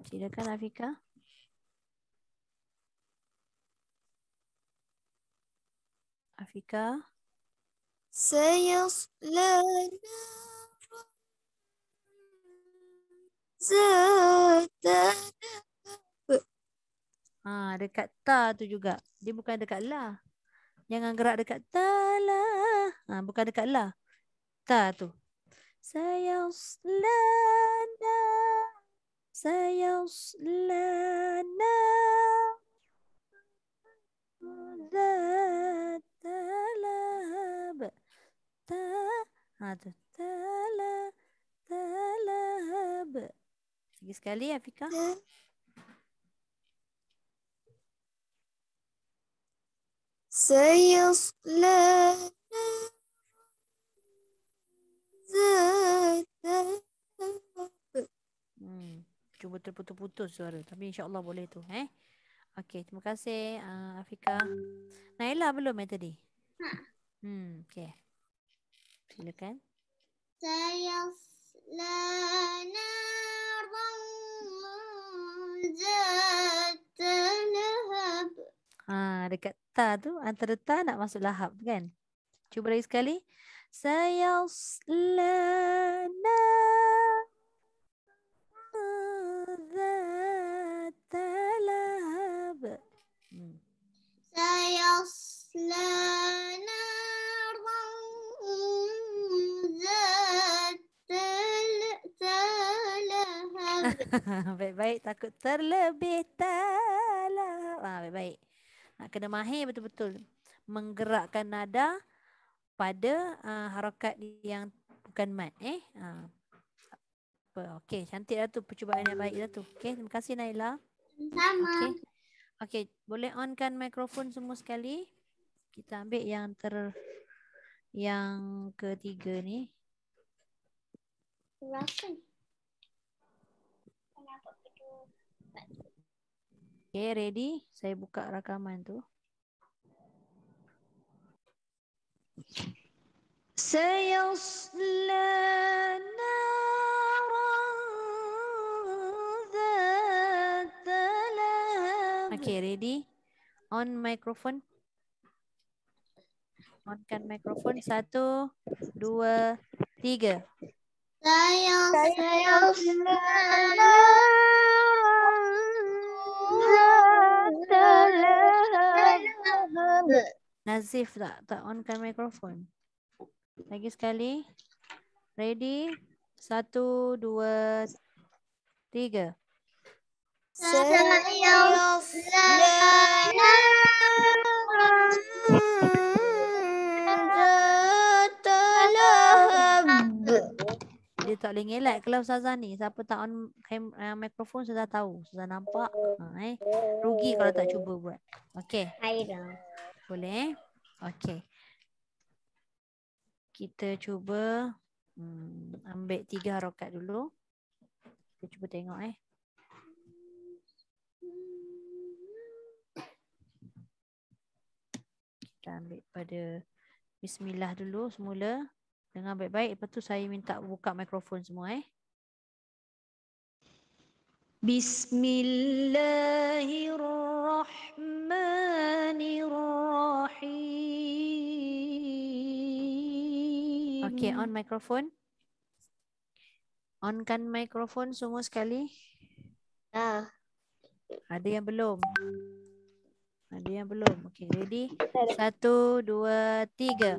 silakan Afiqah Afika. Saya selalu Ah, ha, dekat ta tu juga. Dia bukan dekat la. Jangan gerak dekat ta la. Ha, bukan dekat la. Ta tu. Saya selana. Saya selana. Zat tala ba ta ha tu tala tala ba sikit sekali Afika ya. sayasla Hmm. Cuba terputus-putus suara Tapi insyaAllah boleh tu eh? Okey, terima kasih uh, ah, Afika. Naila belum eh tadi? Ha. Hmm, okey. Silakan. Saya Ha, dekat ta tu antara ta nak masuk lahab kan? Cuba lagi sekali. Saya lana Baik-baik takut terlebih tala. Ah, baik-baik. Nak kena mahir betul-betul menggerakkan nada pada uh, ah, harakat yang bukan mat eh. Ah. Apa? Okey, cantiklah tu percubaan yang baik lah tu. Okey, terima kasih Naila. Sama. Okey. Okay. boleh onkan mikrofon semua sekali kita ambil yang ter yang ketiga ni. Russian. Okay, ready? Saya buka rakaman tu. Sayusla naran Okay, ready? On microphone onkan mikrofon satu dua tiga sayang sayang Nazif tak tak onkan mikrofon lagi sekali ready satu dua tiga sayang sayang dia tak boleh ngelak kalau Ustazah ni. Siapa tak on camera, uh, microphone, Ustazah tahu. Ustazah nampak. Ha, eh. Rugi kalau tak cuba buat. Okay. Aira. Boleh? Okey. Kita cuba hmm, ambil tiga harokat dulu. Kita cuba tengok eh. Kita ambil pada Bismillah dulu semula. Dengar baik-baik. Lepas tu saya minta buka mikrofon semua eh. Bismillahirrahmanirrahim. Okay, on microphone. Onkan mikrofon semua sekali. Ah. Ada yang belum? Ada yang belum. Okay, ready? Satu, dua, tiga.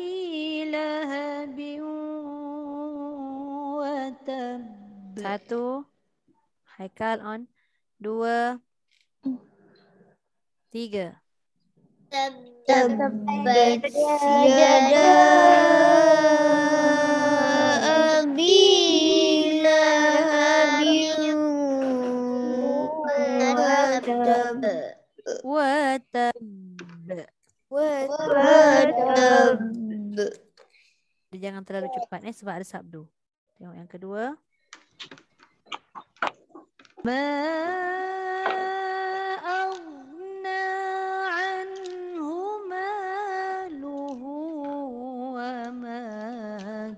Satu. Haikal on. Dua. Tiga. Tiada bila habiu watab watab. Jangan terlalu cepat eh sebab ada sabdu. Tengok yang kedua. ما أغنى عنه ماله وما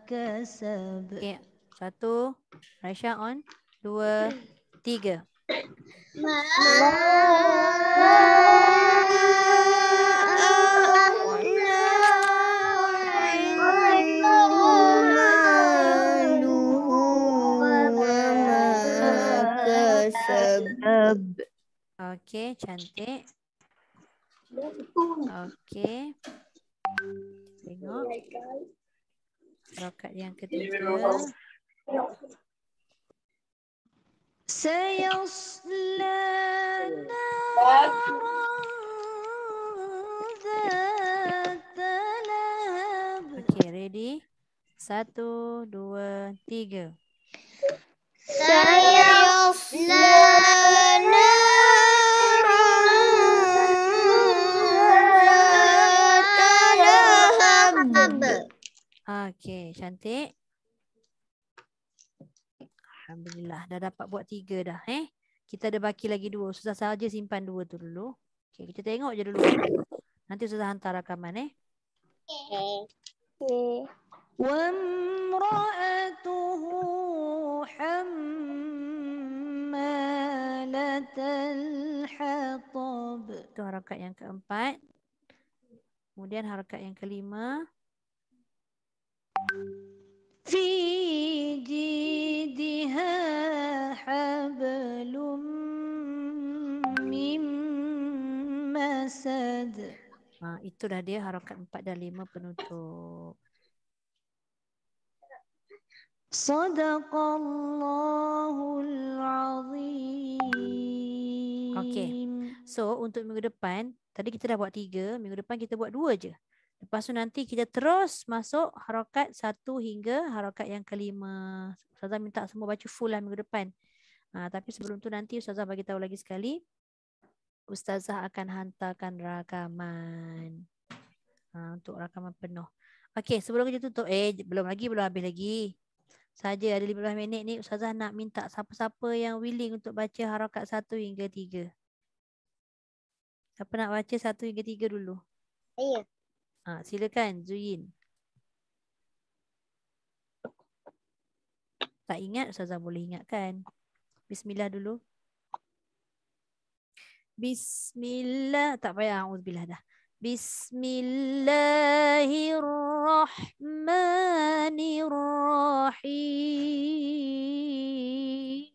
كسب okay. Satu Raisha on Dua Tiga Ma Okey, cantik. Okey. Tengok. Rokat yang ketiga. Sayusla nara zatalab. Okey, ready? Satu, dua, tiga. Sayusla nara Okey, cantik. Alhamdulillah, dah dapat buat tiga dah. Eh? Kita ada baki lagi dua. Susah saja simpan dua tu dulu. Okey, kita tengok je dulu. Nanti Susah hantar rakaman eh. Wamra'atuhu hammalatal hatab. Itu harakat yang keempat. Kemudian harakat yang kelima. في جيدها حبل من مسد Ha, itulah dia harokat empat dan lima penutup. Sadaqallahul azim. Okay. So untuk minggu depan, tadi kita dah buat tiga. Minggu depan kita buat dua je. Lepas tu nanti kita terus masuk harokat satu hingga harokat yang kelima. Ustazah minta semua baca full lah minggu depan. Ha, tapi sebelum tu nanti Ustazah bagi tahu lagi sekali. Ustazah akan hantarkan rakaman. Ha, untuk rakaman penuh. Okey, sebelum kita tutup. Eh, belum lagi, belum habis lagi. Saja ada 15 minit ni Ustazah nak minta siapa-siapa yang willing untuk baca harokat satu hingga tiga. Siapa nak baca satu hingga tiga dulu? Saya. Ha, silakan Zuyin. Tak ingat Ustazah boleh ingatkan. Bismillah dulu. Bismillah. Tak payah. Uzbillah dah. Bismillahirrahmanirrahim.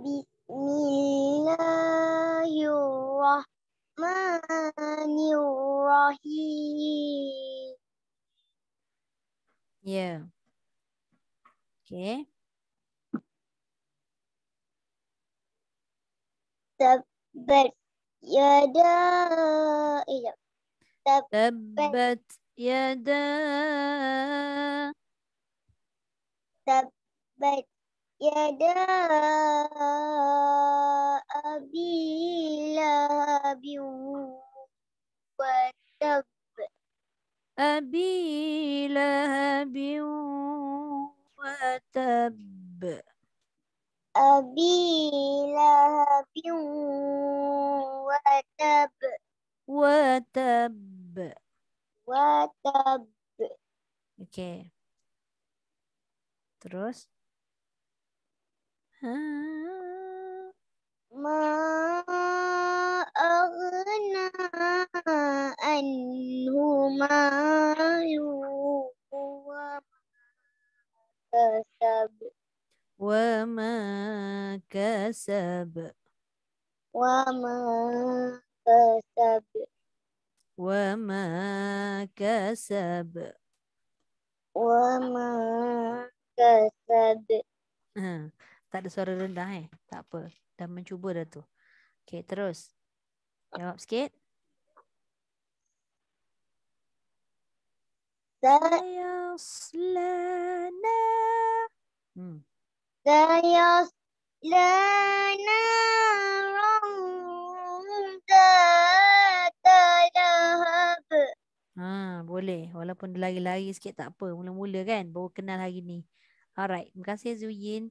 Bismillahirrahmanirrahim. Bismillahirrahmanirrahim. Ya. Okey. Tabat yada ilam. Eh, Tabat yada. Tabat يدا أبي لهب وتب أبي لهب وتب أبي لهب وتب وتب وتب Okay. Terus. ما أغنى عنه ماله وما كسب وما كسب وما كسب وما كسب وما كسب آه. Tak ada suara rendah eh. Tak apa. Dah mencuba dah tu. Okay, terus. Jawab sikit. Sayoslana. Hmm. Sayoslana. Ha, boleh. Walaupun dia lari-lari sikit tak apa. Mula-mula kan baru kenal hari ni. Alright. Terima kasih Zuyin.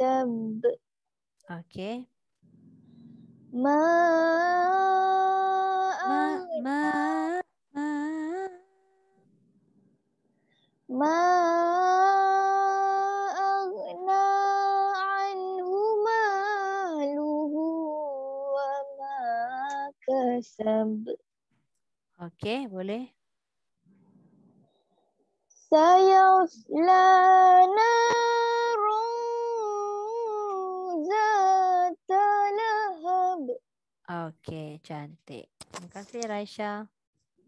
kitab. Okay. Ma ma ma ma ma Okey, boleh. Saya lana zatalahab. Okey, cantik. Terima kasih Raisha.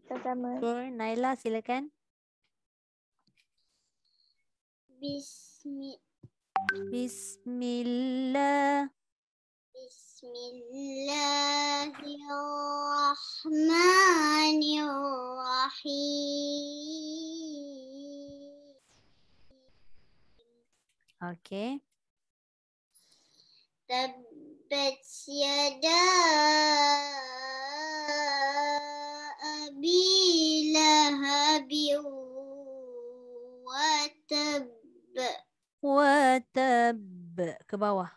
Sama-sama. Okay, Naila silakan. Bismillah. Bismillah. Bismillahirrahmanirrahim. Okay tabbat yada abi watab watab ke bawah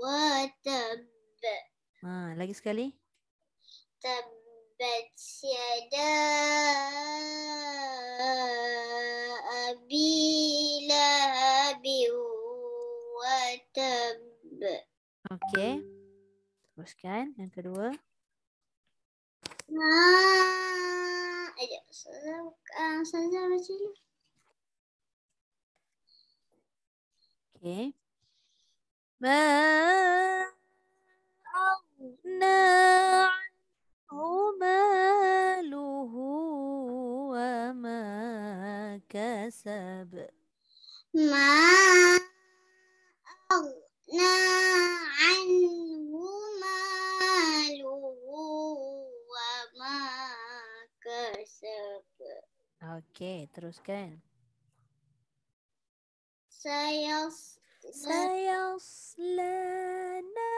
watab ha lagi sekali tabbat yada abi watab Okey. Teruskan yang kedua. Ah, ayo saya bukan saya baca. Okey. Ma Na maluhu wa ma kasab Okay, teruskan. Sayas. Sayas lana.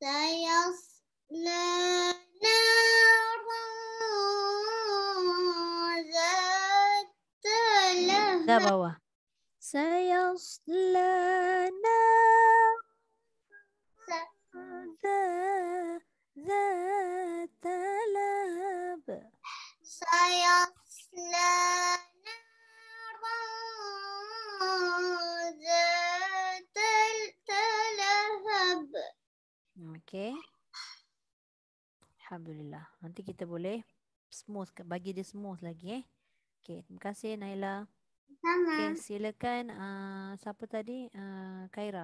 Sayas lana rozat lana. Dah bawah. سيصلى نار ذات لهب سيصلى نارا ذات لهب اوكي الحمد لله nanti kita boleh smooth bagi dia smooth lagi eh okey terima kasih Naila sama. Okay, silakan uh, siapa tadi? Uh, Kaira.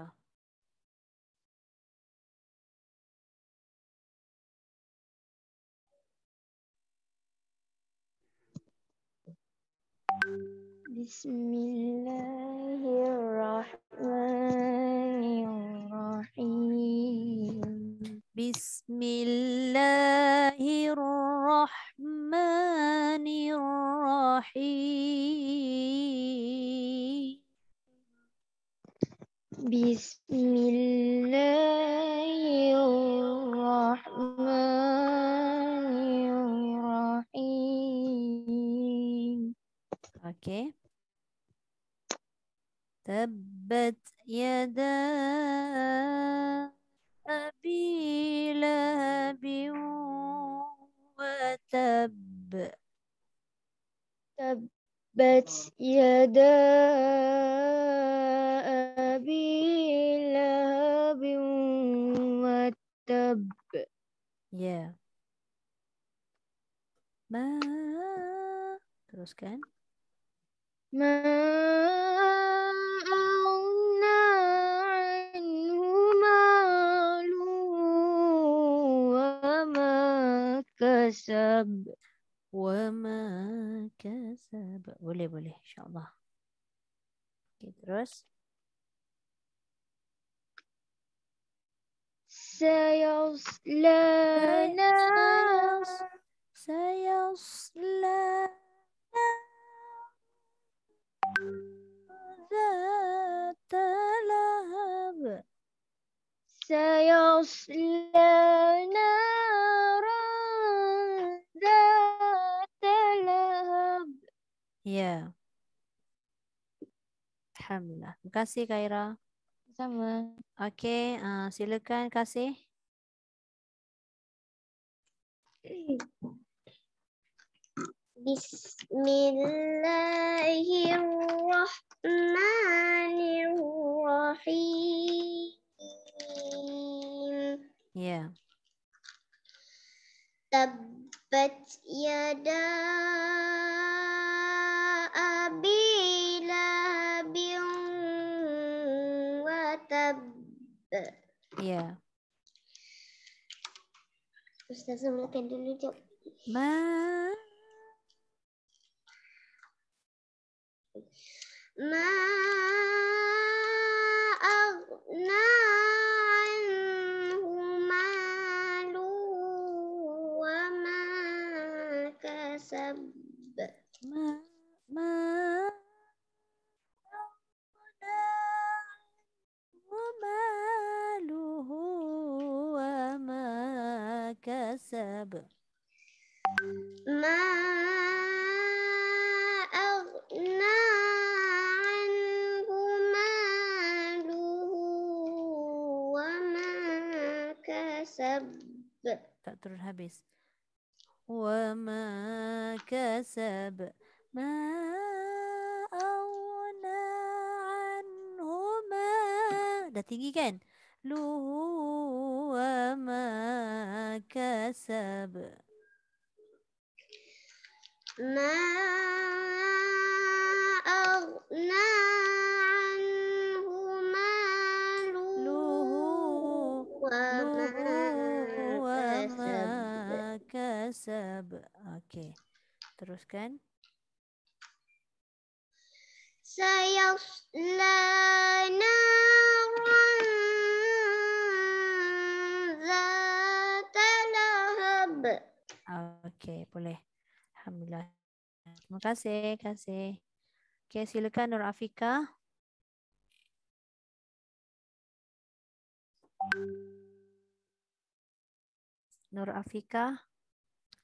Bismillahirrahmanirrahim. بسم الله الرحمن الرحيم بسم الله الرحمن الرحيم اوكي تبت يدا أبي لهب وتب تبت يدا أبي لهب وتب yeah. ما teruskan ما اكتسب وما كسب بولي boleh إن شاء الله سيصلى نار سيصلى ذات لهب سيصلى terlahab. Ya. Alhamdulillah. Terima kasih Kaira. Sama. Okey, uh, silakan kasih. Bismillahirrahmanirrahim. Ya. Yeah. Tab But ya da abila watab. Ya. Ustaz mulakan dulu jap. Ma. Ma. Oh, nah. سب ما ما وماله وما كسب ما أغنى عنه ماله وما كسب تأثر terhabis وما كسب ما أغنى عنه ما ده تيجي كان له وما كسب ما أغنى sab okey teruskan saya la na okey boleh alhamdulillah terima kasih kasih okey silakan nur afika Nur Afika.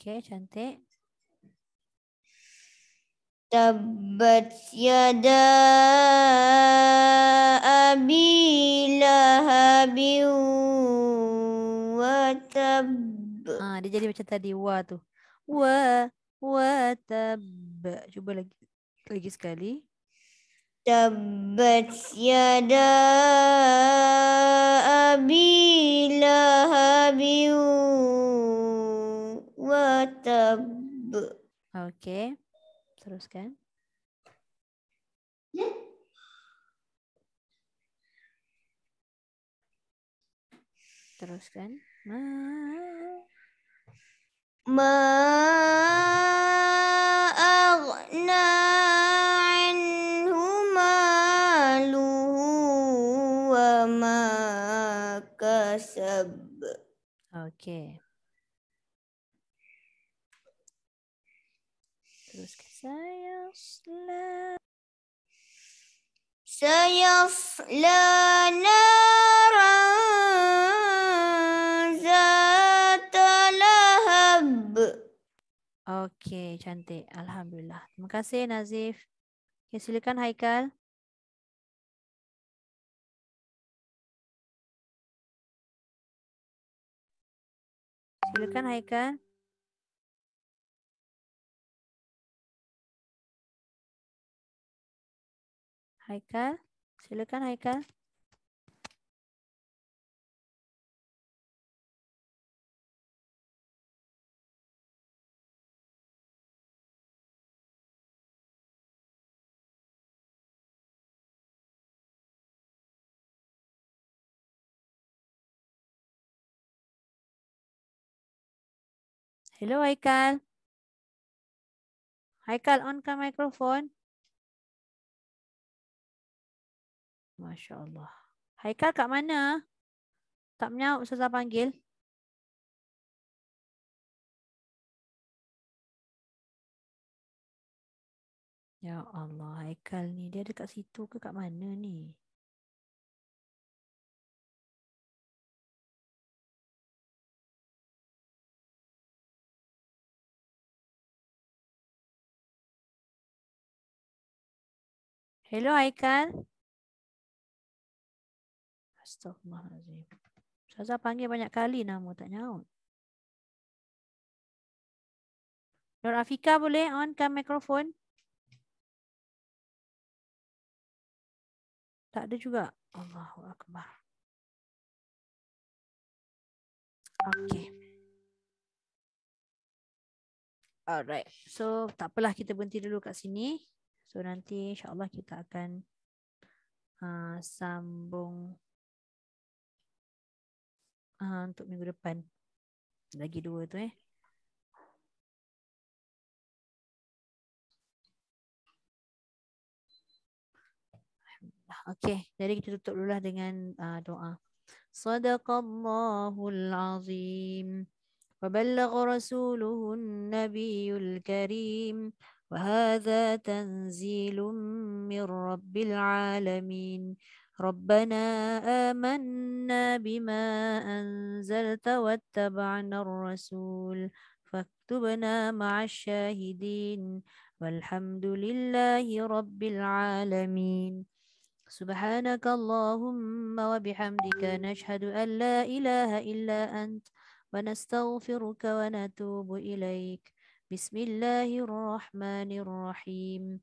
Okey, cantik. Tabat yada abi lahabiu wa tab. Ha, dia jadi macam tadi wa tu. Wa wa tab. Cuba lagi. Lagi sekali. Tabat yada abi lahabiu Wetab. Okay, Teruskan. Ya. Teruskan. Ma. Ma. Okay. سيصلى سيصلى نارا ذات لهب اوكي cantik alhamdulillah terima kasih Nazif ya silakan Haikal silakan Haikal Haikal. Silakan Haikal. Hello Haikal. Haikal on ke microphone? Masya Allah. Haikal kat mana? Tak menyawab Ustazah panggil? Ya Allah, Haikal ni dia dekat situ ke kat mana ni? Hello, Haikal. Hello. Astaghfirullahaladzim. Saza panggil banyak kali nama tak nyaut. Nur Afika boleh onkan mikrofon? Tak ada juga. Allahu Akbar. Okay. Alright. So tak apalah kita berhenti dulu kat sini. So nanti insyaAllah kita akan uh, sambung uh, untuk minggu depan. Lagi dua tu eh. Okey, jadi kita tutup dulu lah dengan uh, doa. Sadaqallahul azim. وبلغ رسوله النبي الكريم وهذا تنزيل من رب العالمين ربنا آمنا بما أنزلت واتبعنا الرسول فاكتبنا مع الشاهدين والحمد لله رب العالمين سبحانك اللهم وبحمدك نشهد أن لا إله إلا أنت ونستغفرك ونتوب إليك بسم الله الرحمن الرحيم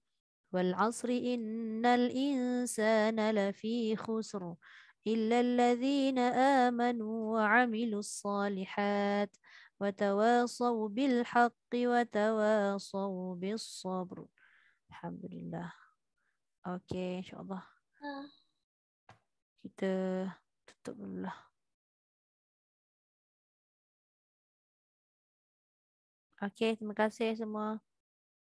والعصر إن الإنسان لفي خسر إلا الذين آمنوا وعملوا الصالحات وتواصوا بالحق وتواصوا بالصبر الحمد لله أوكي إن شاء Kita tutup dulu Okay, terima kasih semua.